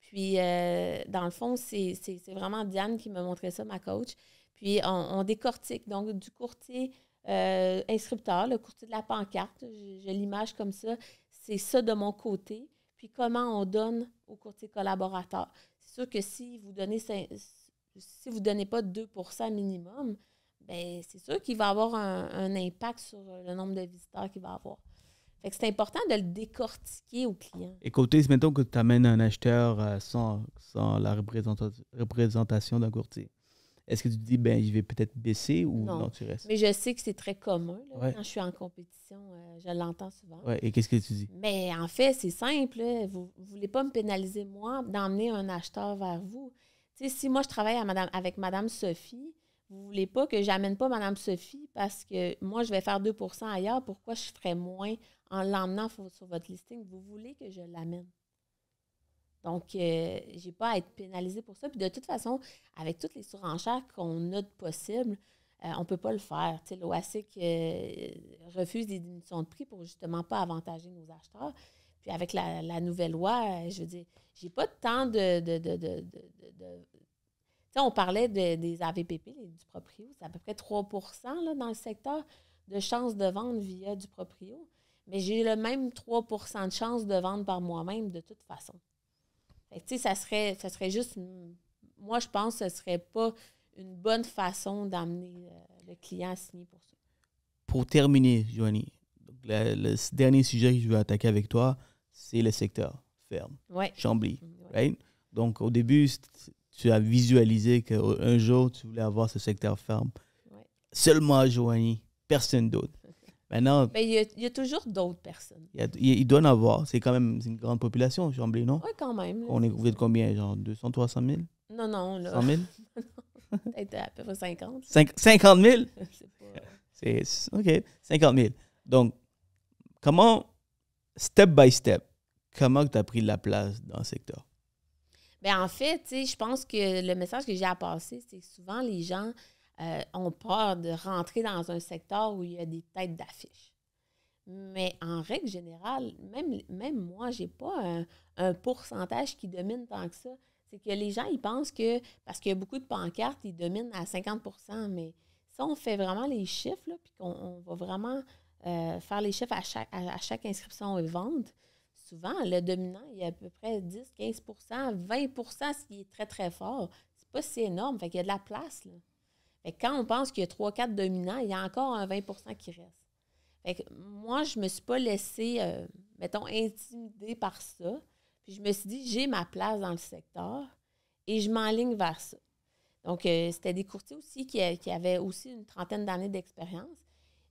Puis, euh, dans le fond, c'est vraiment Diane qui me montrait ça, ma coach. Puis, on, décortique. Donc, du courtier euh, inscripteur, instructeur, le courtier de la pancarte, je, je l'image comme ça. C'est ça de mon côté. Puis, comment on donne au courtier collaborateur c'est sûr que si vous donnez si vous donnez pas 2 minimum, ben c'est sûr qu'il va avoir un, impact sur euh, le nombre de visiteurs qu'il va avoir. c'est important de le décortiquer au client. Et côté, mettons que tu amènes un acheteur euh, sans, sans la représentation d'un courtier. Est-ce que tu dis, ben, je vais peut-être baisser ou non. tu restes? Mais je sais que c'est très commun. Quand je suis en compétition, euh, je l'entends souvent. Ouais. Et qu'est-ce que tu dis? Mais en fait, c'est simple. Vous ne voulez pas me pénaliser, moi, d'emmener un acheteur vers vous. Tu sais, si moi, je travaille avec Madame Sophie, vous ne voulez pas que j'amène pas Madame Sophie parce que moi, je vais faire 2 ailleurs. Pourquoi je ferais moins en l'emmenant sur votre listing? Vous voulez que je l'amène? Donc, euh, je n'ai pas à être pénalisée pour ça. Puis de toute façon, avec toutes les surenchères qu'on a de possibles, euh, on ne peut pas le faire. L'OASIC euh, refuse des diminutions de prix pour justement pas avantager nos acheteurs. Puis avec la, nouvelle loi, je veux dire, j'ai pas de temps de. de, de, on parlait des AVPP, les, du proprio, c'est à peu près 3 dans le secteur de chances de vendre via du proprio. Mais j'ai le même 3 de chances de vendre par moi-même de toute façon ça serait, ça serait juste. Moi, je pense que ce serait pas une bonne façon d'amener euh, le client à signer pour ça. Pour terminer, Joanie, le, le, dernier sujet que je veux attaquer avec toi, c'est le secteur ferme, ouais. Chambly. Mm, donc, au début, tu as visualisé qu'un jour, tu voulais avoir ce secteur ferme. Seulement Joanie, personne d'autre. Mais il y, a, toujours d'autres personnes. Il, doit en avoir. C'est quand même une grande population, Chamblay, non? Oui, quand même. On est, vous de combien? Genre 200, 300 000? Non, non. Là. 100 000? Peut-être à peu près 50. 50 000? c'est pas... OK, 50 000. Donc, comment, step by step, comment tu as pris la place dans le secteur? Ben, en fait, je pense que le message que j'ai à passer, c'est que souvent les gens euh, ont peur de rentrer dans un secteur où il y a des têtes d'affiche. Mais en règle générale, même, même moi, je n'ai pas un, pourcentage qui domine tant que ça. C'est que les gens, ils pensent que parce qu'il y a beaucoup de pancartes, ils dominent à 50 mais si on fait vraiment les chiffres, puis qu'on va vraiment euh, faire les chiffres à chaque, à, chaque inscription et vente, souvent, le dominant, il y a à peu près 10, 15 20 ce qui est très, très fort. C'est pas si énorme. Fait y a de la place. Là quand on pense qu'il y a trois, quatre dominants, il y a encore un 20 qui reste. moi, je ne me suis pas laissée, euh, mettons, intimider par ça. Puis je me suis dit, j'ai ma place dans le secteur et je m'enligne vers ça. Donc, euh, c'était des courtiers aussi qui, qui, avaient aussi une trentaine d'années d'expérience.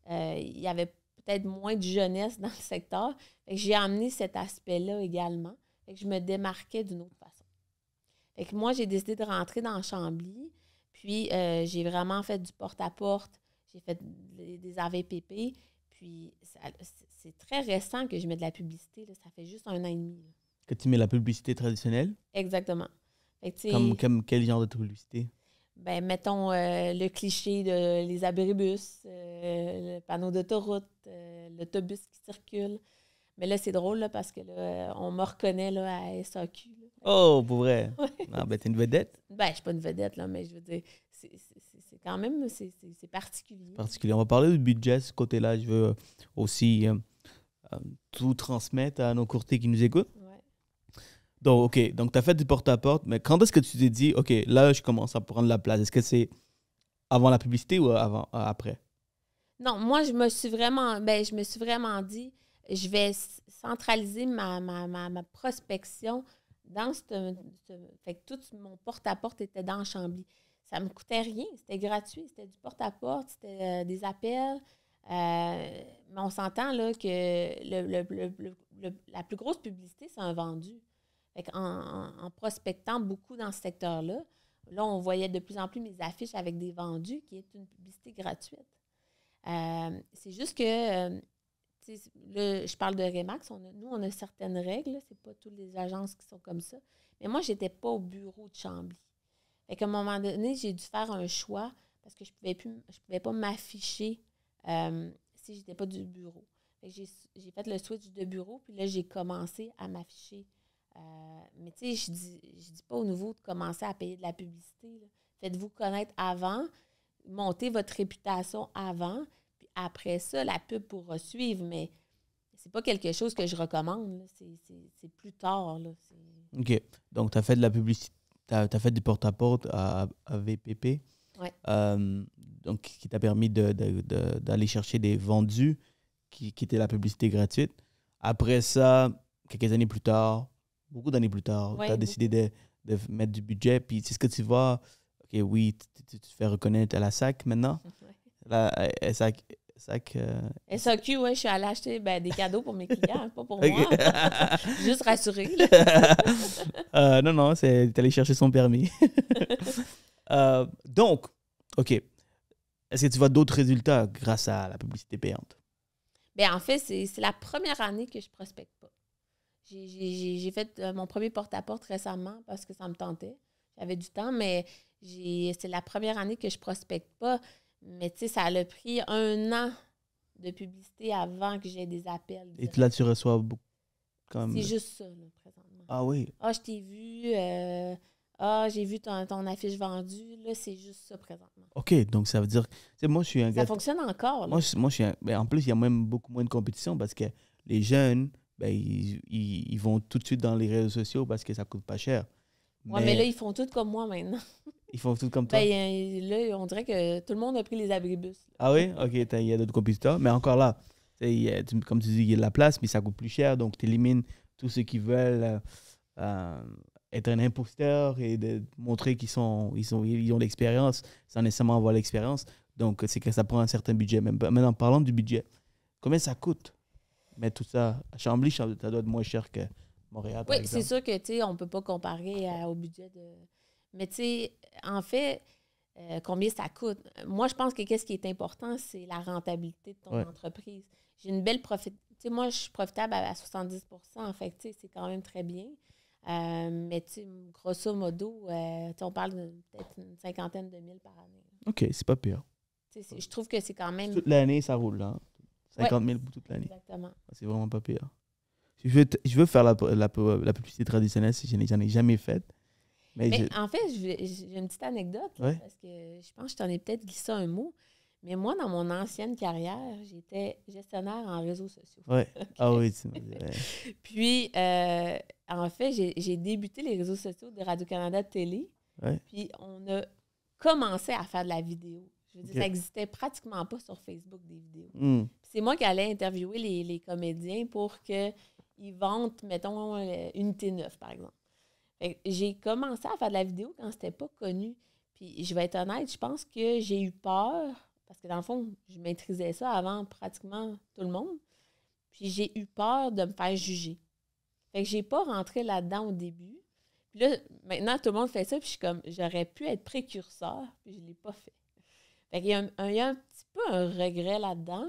Euh, il y avait peut-être moins de jeunesse dans le secteur. j'ai amené cet aspect-là également. et je me démarquais d'une autre façon. Fait que moi, j'ai décidé de rentrer dans Chambly. Puis, euh, j'ai vraiment fait du porte-à-porte. J'ai fait des AVPP. Puis, c'est très récent que je mets de la publicité. Ça fait juste un an et demi. Que tu mets la publicité traditionnelle? Exactement. comme, quel genre de publicité? Ben, mettons euh, le cliché de les abribus, euh, le panneau d'autoroute, l'autobus qui circule. Mais là, c'est drôle parce que on me reconnaît là, à SAQ. Oh, pour vrai? Ouais. Ah, ben, t'es une vedette. Ben, je suis pas une vedette, là, mais je veux dire, c'est quand même, c'est particulier. Particulier. On va parler du budget, ce côté-là. Je veux euh, aussi euh, euh, tout transmettre à nos courtiers qui nous écoutent. Donc, OK, donc tu as fait du porte-à-porte, mais quand est-ce que tu t'es dit, OK, là, je commence à prendre la place? Est-ce que c'est avant la publicité ou avant, après? Non, moi, je me suis vraiment, ben, je me suis vraiment dit, je vais centraliser ma, ma, ma, ma prospection dans fait que tout mon porte-à-porte était dans Chambly. Ça ne me coûtait rien, c'était gratuit, c'était du porte-à-porte, c'était euh, des appels. Euh, mais on s'entend là que le, la plus grosse publicité, c'est un vendu. en, prospectant beaucoup dans ce secteur-là, là, on voyait de plus en plus mes affiches avec des vendus, qui est une publicité gratuite. Euh, c'est juste que le, je parle de Remax, nous, on a certaines règles, c'est pas toutes les agences qui sont comme ça. Mais moi, j'étais pas au bureau de Chambly. et qu'à un moment donné, j'ai dû faire un choix parce que je pouvais je pouvais pas m'afficher si euh, si j'étais pas du bureau. J'ai fait le switch de bureau, puis là, j'ai commencé à m'afficher. Euh, mais tu sais, je dis, dis pas au nouveau de commencer à payer de la publicité. Faites-vous connaître avant, montez votre réputation avant, après ça, la pub pour suivre, mais c'est pas quelque chose que je recommande. C'est plus tard. Là. OK. Donc, tu as fait de la publicité, tu as, fait du porte-à-porte -à, à, VPP. Oui. Euh, donc, qui t'a permis d'aller de, chercher des vendus qui, qui étaient la publicité gratuite. Après ça, quelques années plus tard, beaucoup d'années plus tard, tu as décidé de, de, mettre du budget. Puis c'est ce que tu vois. OK, oui, tu, te fais reconnaître à la SAC maintenant. La euh, SAC ça que... SAQ, ouais, je suis allée acheter ben, des cadeaux pour mes clients, pas pour moi. Juste rassurée. Euh, non, non, c'est allé chercher son permis. Euh, donc, OK. Est-ce que tu vois d'autres résultats grâce à la publicité payante? ben en fait, c'est la première année que je ne prospecte pas. J'ai fait euh, mon premier porte-à-porte récemment parce que ça me tentait. J'avais du temps, mais c'est la première année que je prospecte pas. Mais tu sais, ça a pris un an de publicité avant que j'ai des appels. Et là, tu reçois beaucoup. Comme... C'est juste ça, là, présentement. Ah oui. Ah, je t'ai vu. Euh, ah, j'ai vu ton, affiche vendue. Là, c'est juste ça présentement. OK, donc ça veut dire. Tu moi, je suis un gars. Ça fonctionne encore. Moi, ben, en plus, il y a même beaucoup moins de compétition parce que les jeunes, ben, ils, ils, vont tout de suite dans les réseaux sociaux parce que ça coûte pas cher. Ouais, mais là, ils font tout comme moi maintenant. Ils font tout comme toi. Ben, euh, là, on dirait que tout le monde a pris les abribus. Ah oui? OK, il y a d'autres compétiteurs. Mais encore là, comme tu dis, il y a de la place, mais ça coûte plus cher. Donc, tu élimines tous ceux qui veulent euh, euh, être un imposteur et de montrer qu'ils sont, ils ont l'expérience sans nécessairement avoir l'expérience. Donc, c'est que ça prend un certain budget. Même, maintenant, parlant du budget, combien ça coûte? Mais tout ça, à Chambly, ça doit être moins cher que Montréal. Par oui, c'est sûr que, tu on ne peut pas comparer au budget de mais tu sais, en fait, euh, combien ça coûte? Moi, je pense que qu'est-ce qui est important, c'est la rentabilité de ton entreprise. J'ai une belle profit. Tu sais, moi, je suis profitable à, 70 En fait, tu sais, c'est quand même très bien. Euh, mais tu grosso modo, euh, on parle d'une peut-être une cinquantaine de mille par année. OK, c'est pas pire. Je trouve que c'est quand même. Toute l'année, ça roule, hein? 50 000 pour toute l'année. Exactement. Ah, c'est vraiment pas pire. Je veux, je veux faire la, publicité traditionnelle si je n'en ai jamais fait. Mais, en fait, j'ai une petite anecdote, parce que je pense que je t'en ai peut-être glissé un mot. Mais moi, dans mon ancienne carrière, j'étais gestionnaire en réseaux sociaux. Ouais. Ah oui, tu Puis, euh, en fait, j'ai débuté les réseaux sociaux de Radio-Canada Télé. Puis, on a commencé à faire de la vidéo. Je veux dire, ça n'existait pratiquement pas sur Facebook des vidéos. Hmm. C'est moi qui allais interviewer les, comédiens pour qu'ils vantent, mettons, euh, Unité 9, par exemple. J'ai commencé à faire de la vidéo quand c'était pas connu. Puis je vais être honnête, je pense que j'ai eu peur, parce que dans le fond, je maîtrisais ça avant pratiquement tout le monde. Puis j'ai eu peur de me faire juger. Fait que j'ai pas rentré là-dedans au début. Puis là, maintenant, tout le monde fait ça, puis je suis comme, j'aurais pu être précurseur, puis je ne l'ai pas fait. Fait qu'il y, y, a un petit peu un regret là-dedans,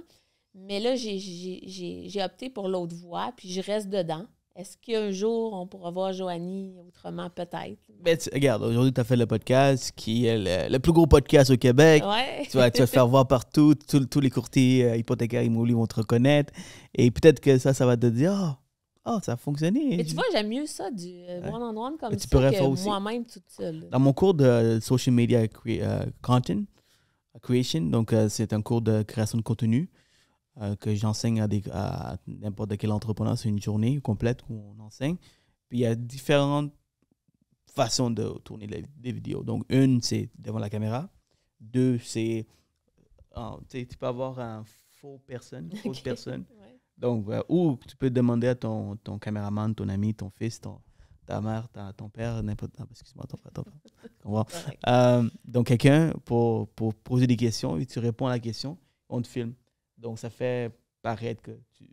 mais là, j'ai opté pour l'autre voie, puis je reste dedans. Est-ce qu'un jour, on pourra voir Joanie autrement, peut-être? Ben, regarde, aujourd'hui, tu as fait le podcast qui est le, plus gros podcast au Québec. Tu, vas, te faire voir partout. Tous les courtiers euh, hypothécaires immobiliers vont te reconnaître. Et peut-être que ça, ça va te dire oh, ça a fonctionné. Mais tu vois, j'aime mieux ça, du euh, one-on-one comme ça que moi-même toute seule. Dans mon cours de euh, social media content, creation, donc c'est un cours de création de contenu, euh, que j'enseigne à, n'importe quel entrepreneur. C'est une journée complète où on enseigne. Puis il y a différentes façons de tourner les, des vidéos. Donc, une, c'est devant la caméra. Deux, c'est. Euh, tu peux avoir un faux personne, fausse personne. Donc, euh, ou tu peux demander à ton, ton caméraman, ton ami, ton fils, ton, ta mère, ton père, n'importe quoi. Ah, excuse-moi, ton père, ton père. donc, quelqu'un pour, pour poser des questions, et tu réponds à la question, on te filme. Donc, ça fait paraître que tu,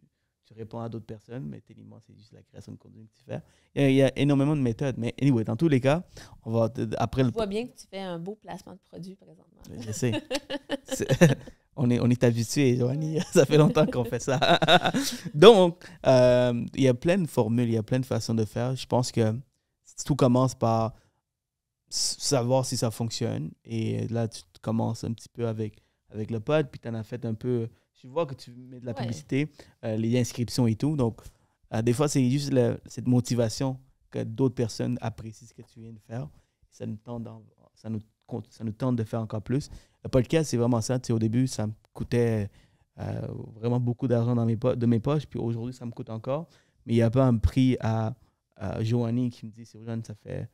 réponds à d'autres personnes, mais techniquement, c'est juste la création de contenu que tu fais. Il y, a, énormément de méthodes, mais anyway, dans tous les cas, on va après le. vois bien que tu fais un beau placement de produit présentement. Je sais. on est, on est habitué, Joanie. Ça fait longtemps qu'on fait ça. Donc, euh, il y a plein de formules, il y a plein de façons de faire. Je pense que tout commence par savoir si ça fonctionne. Et là, tu commences un petit peu avec, avec le pod, puis tu en as fait un peu tu vois que tu mets de la publicité, euh, les inscriptions et tout. Donc, euh, des fois, c'est juste cette motivation que d'autres personnes apprécient ce que tu viens de faire. Ça nous tente, ça nous, ça nous tente de faire encore plus. Le podcast, c'est vraiment ça. au début, ça me coûtait euh, vraiment beaucoup d'argent dans mes de mes poches. Puis aujourd'hui, ça me coûte encore. Mais il n'y a pas un prix à, à qui me dit, c'est ça fait,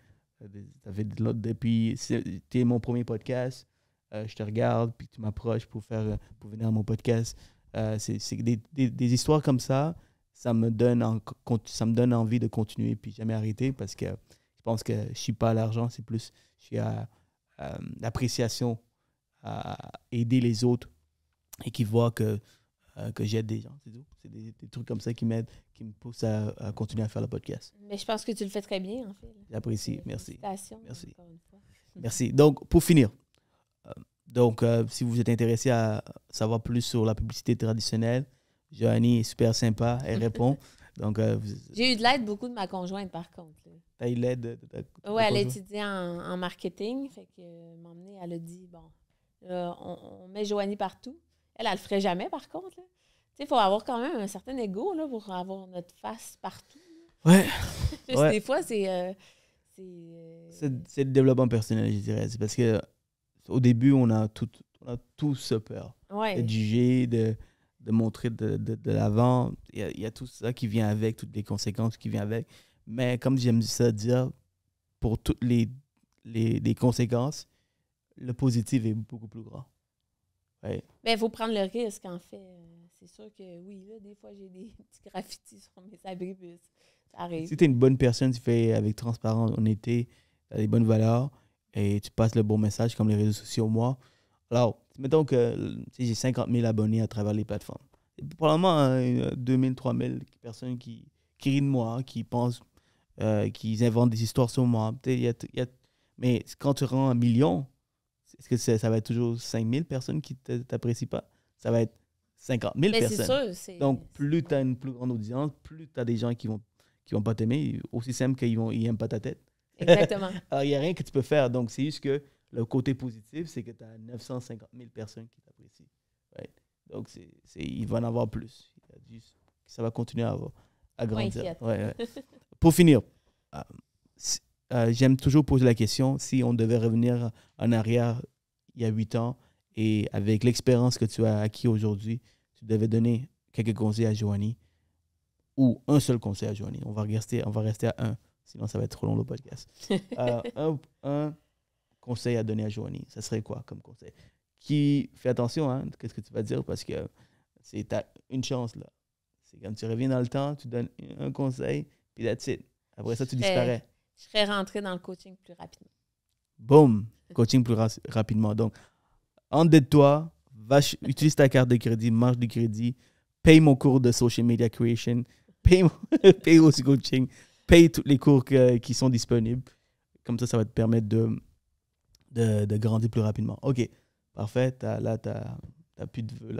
ça fait de depuis, c'était mon premier podcast euh, je te regarde, puis tu m'approches pour, faire, euh, pour venir à mon podcast. Euh, c'est des, des, histoires comme ça, ça me, donne en, ça me donne envie de continuer, puis jamais arrêter, parce que je pense que je suis pas à l'argent, c'est plus, je suis à, l'appréciation, à aider les autres et qui voient que, que j'aide des gens, c'est C'est des, trucs comme ça qui m'aident, qui me poussent à, à, continuer à faire le podcast. Mais je pense que tu le fais très bien, en fait. J'apprécie, merci. Merci. Merci. Donc, pour finir, donc, euh, si vous êtes intéressé à savoir plus sur la publicité traditionnelle, Joanie est super sympa, elle répond. Donc, euh, J'ai eu de l'aide beaucoup de ma conjointe, par contre. T'as eu l'aide de ta Oui, elle étudiait en, en, marketing. Fait que m'emmener, elle a dit bon, on, met Joanie partout. Elle, elle le ferait jamais, par contre. Il faut avoir quand même un certain ego là, pour avoir notre face partout. Oui. Des fois, c'est. Euh, c'est, c'est, le développement personnel, je dirais. C'est parce que au début, on a tout, on a tout peur. de juger, de, montrer de, l'avant. Il y, a, tout ça qui vient avec, toutes les conséquences qui viennent avec. Mais comme j'aime ça dire, pour toutes les, les, conséquences, le positif est beaucoup plus grand. Mais il ben, faut prendre le risque, en fait. C'est sûr que oui, des fois, j'ai des petits graffitis sur mes abribus. Si tu es une bonne personne, tu fais avec transparence, honnêteté, tu as des bonnes valeurs et tu passes le bon message comme les réseaux sociaux, moi. Alors, mettons que j'ai 50 000 abonnés à travers les plateformes. Probablement hein, 2 000, 3 000 personnes qui, qui rient de moi, qui pensent, euh, qui inventent des histoires sur moi. y a, mais quand tu rends un million, est-ce que ça, ça va être toujours 5 000 personnes qui ne t'apprécient pas? Ça va être 50 000 mais personnes. Sûr, Donc, plus tu as une plus grande audience, plus tu as des gens qui vont qui vont pas t'aimer, aussi simple qu'ils vont ils pas ta tête. Exactement. Alors, il n'y a rien que tu peux faire. Donc, c'est juste que le côté positif, c'est que tu as 950 000 personnes qui t'apprécient. Donc, c'est, il va en avoir plus. ça va continuer à, à grandir. Pour finir, euh, euh, j'aime toujours poser la question si on devait revenir en arrière il y a huit ans et avec l'expérience que tu as acquis aujourd'hui, tu devais donner quelques conseils à Joanie ou un seul conseil à Joanie. On va rester, on va rester à un Sinon, ça va être trop long le podcast. Euh, un, conseil à donner à Joanie, ça serait quoi comme conseil Qui fait attention, hein, qu'est-ce que tu vas dire parce que c'est as une chance là. C'est quand tu reviens dans le temps, tu donnes un conseil, puis that's it. Après ça, tu disparais. Je serais rentré dans le coaching plus rapidement. Boom, coaching plus rapidement. Donc, endette-toi, utilise ta carte de crédit, mange du crédit, paye mon cours de social media creation, paye, paye aussi coaching paye tous les cours qui sont disponibles. Comme ça, ça va te permettre de, de, grandir plus rapidement. OK, parfait. là, tu n'as plus de vœux.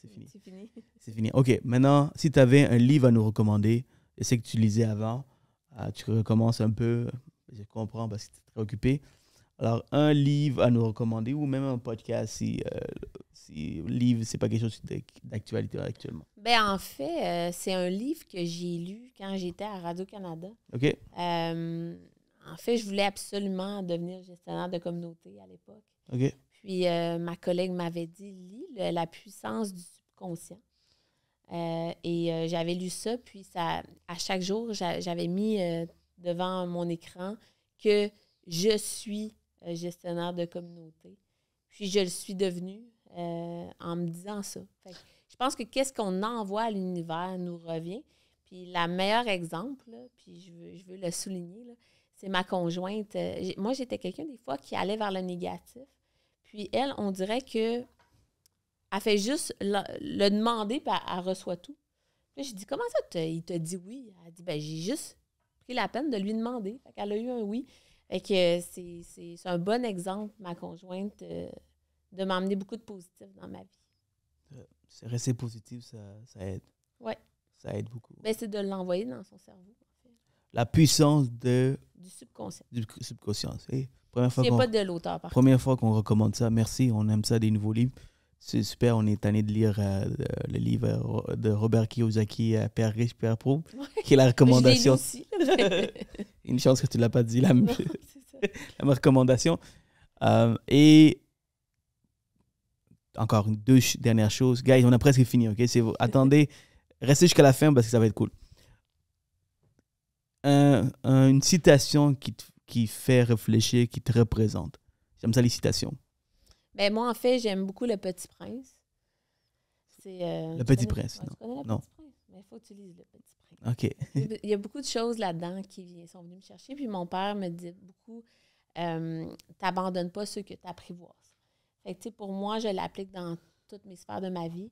c'est fini. C'est fini. OK, maintenant, si tu avais un livre à nous recommander, et c'est que tu lisais avant, euh, tu recommences un peu. Je comprends parce que tu es très occupé. Alors, un livre à nous recommander ou même un podcast si, euh, si livre, c'est pas quelque chose d'actualité actuellement. Ben, en fait, euh, c'est un livre que j'ai lu quand j'étais à Radio-Canada. OK. Euh, en fait, je voulais absolument devenir gestionnaire de communauté à l'époque. OK. Puis, ma collègue m'avait dit Lis la puissance du subconscient. et j'avais lu ça, puis ça, à chaque jour, j'avais mis devant mon écran que je suis euh, gestionnaire de communauté. Puis je le suis devenue euh, en me disant ça. je pense que qu'est-ce qu'on envoie à l'univers nous revient. Puis la meilleur exemple, puis je veux, je veux, le souligner, c'est ma conjointe. Euh, moi, j'étais quelqu'un des fois qui allait vers le négatif. Puis elle, on dirait que elle fait juste le, demander, puis elle, reçoit tout. Puis je dis, comment ça, il te dit oui? Elle dit, ben j'ai juste pris la peine de lui demander. Elle a eu un oui et que euh, c'est un bon exemple, ma conjointe, euh, de m'amener beaucoup de positif dans ma vie. Euh, c'est rester positif, ça, ça aide. Oui. Ça aide beaucoup. Mais ben, c'est de l'envoyer dans son cerveau. La puissance de... Du subconscient. Du subconscient. C'est pas de l'auteur, Première fois qu'on recommande ça. Merci, on aime ça, des nouveaux livres. C'est super, on est tanné de lire euh, le livre de Robert Kiyosaki, euh, Père riche, Père pauvre, qui est la recommandation. Une chance que tu ne l'as pas dit, la, non, la recommandation. Euh, et encore deux dernières choses. Guys, on a presque fini, ok? Attendez, restez jusqu'à la fin parce que ça va être cool. une citation qui, qui fait réfléchir, qui te représente. J'aime ça les citations. Ben, moi, en fait, j'aime beaucoup Le Petit Prince. Euh, le Petit Prince, non. Le mais il faut utiliser Le Petit Prince. OK. il y a beaucoup de choses là-dedans qui sont venues me chercher. Puis mon père me dit beaucoup euh, t'abandonnes pas ce que tu apprivoises. Fait que, pour moi, je l'applique dans toutes mes sphères de ma vie.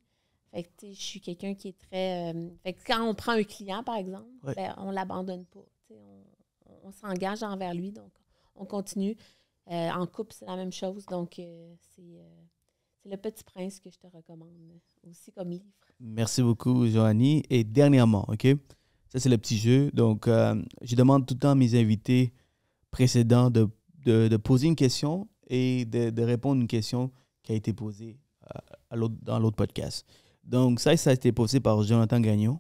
Fait que, je suis quelqu'un qui est très. Euh, fait que quand on prend un client, par exemple, ben, on l'abandonne pas. On, on s'engage envers lui, donc on continue. Euh, en couple, c'est la même chose. Donc, euh, euh, c'est, Le Petit Prince que je te recommande aussi comme livre. Merci beaucoup, Joanie. Et dernièrement, OK? Ça, c'est le petit jeu. Donc, je demande tout le temps à mes invités précédents de, poser une question et de, répondre à une question qui a été posée dans l'autre podcast. Donc, ça, ça a été posé par Jonathan Gagnon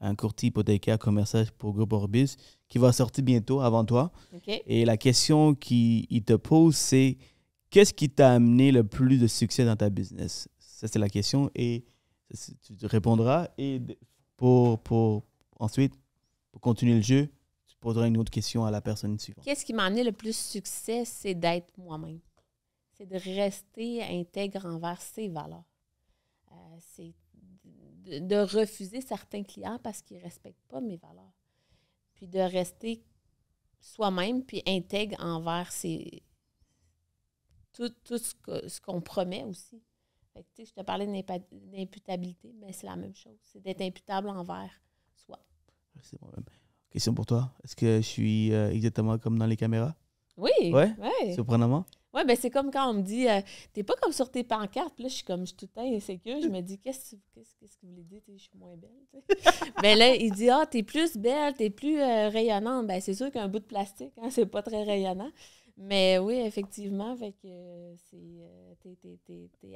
un courtier hypothécaire commercial pour Groupe Orbis, qui va sortir bientôt avant toi. Et la question qu'il te pose, c'est qu'est-ce qui t'a amené le plus de succès dans ta business? Ça, c'est la question. Et tu répondras. Et pour, pour ensuite, pour continuer le jeu, tu poseras une autre question à la personne suivante. Qu'est-ce qui m'a amené le plus de succès? C'est d'être moi-même. C'est de rester intègre envers ses valeurs. Euh, c'est de refuser certains clients parce qu'ils ne respectent pas mes valeurs. Puis de rester soi-même, puis intègre envers tout, ce, que, ce qu'on promet aussi. je te parlais d'imputabilité, mais c'est la même chose. C'est d'être imputable envers soi. Question pour toi. Est-ce que je suis euh, exactement comme dans les caméras? Oui. Ouais? ouais. Surprenamment? Oui, ben c'est comme quand on me dit tu euh, T'es pas comme sur tes pancartes. Puis là, je suis comme, je suis tout le temps insécure. Je me dis Qu'est-ce que vous voulez dire Je suis moins belle. Mais ben, là, il dit Ah, t'es plus belle, t'es plus euh, rayonnante. Ben c'est sûr qu'un bout de plastique, hein, c'est pas très rayonnant. Mais oui, effectivement, avec c'est euh, t'es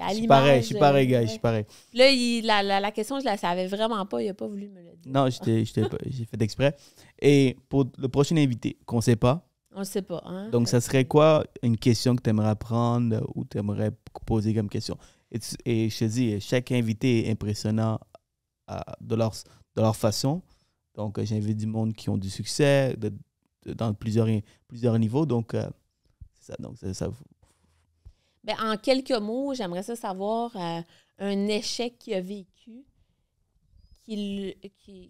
à pareil, je suis pareil, je suis pareil. Là, il, la, la, la, question, je la savais vraiment pas. Il a pas voulu me le dire. Non, j'ai fait exprès. Et pour le prochain invité qu'on sait pas, on ne sait pas. Hein. Donc, ça serait quoi une question que tu aimerais prendre ou tu aimerais poser comme question? Et, je te dis, chaque invité est impressionnant à, euh, de, leur, de leur façon. Donc, euh, j'invite du monde qui ont du succès dans plusieurs, plusieurs niveaux. Donc, euh, c'est ça. Donc, ça, ben, en quelques mots, j'aimerais savoir un échec qu'il a vécu qui,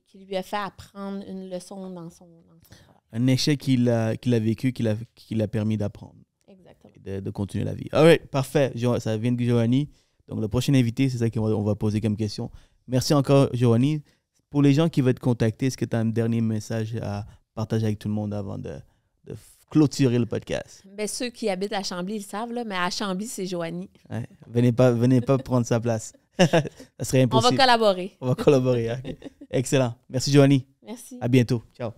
qui, lui a fait apprendre une leçon dans son, dans son travail un échec qu'il a, qu'il a vécu, qu'il a, qu'il a permis d'apprendre. Exactement. De, continuer la vie. All right, parfait. Ça vient de Giovanni. Donc, le prochain invité, c'est ça qu'on va poser comme question. Merci encore, Giovanni. Pour les gens qui veulent te contacter, est-ce que tu as un dernier message à partager avec tout le monde avant de, clôturer le podcast? Ben, ceux qui habitent à Chambly, ils le savent, là, mais à Chambly, c'est Joanie. Venez pas, venez pas prendre sa place. ça serait impossible. On va collaborer. On va collaborer. Excellent. Merci, Joanie. Merci. À bientôt. Ciao.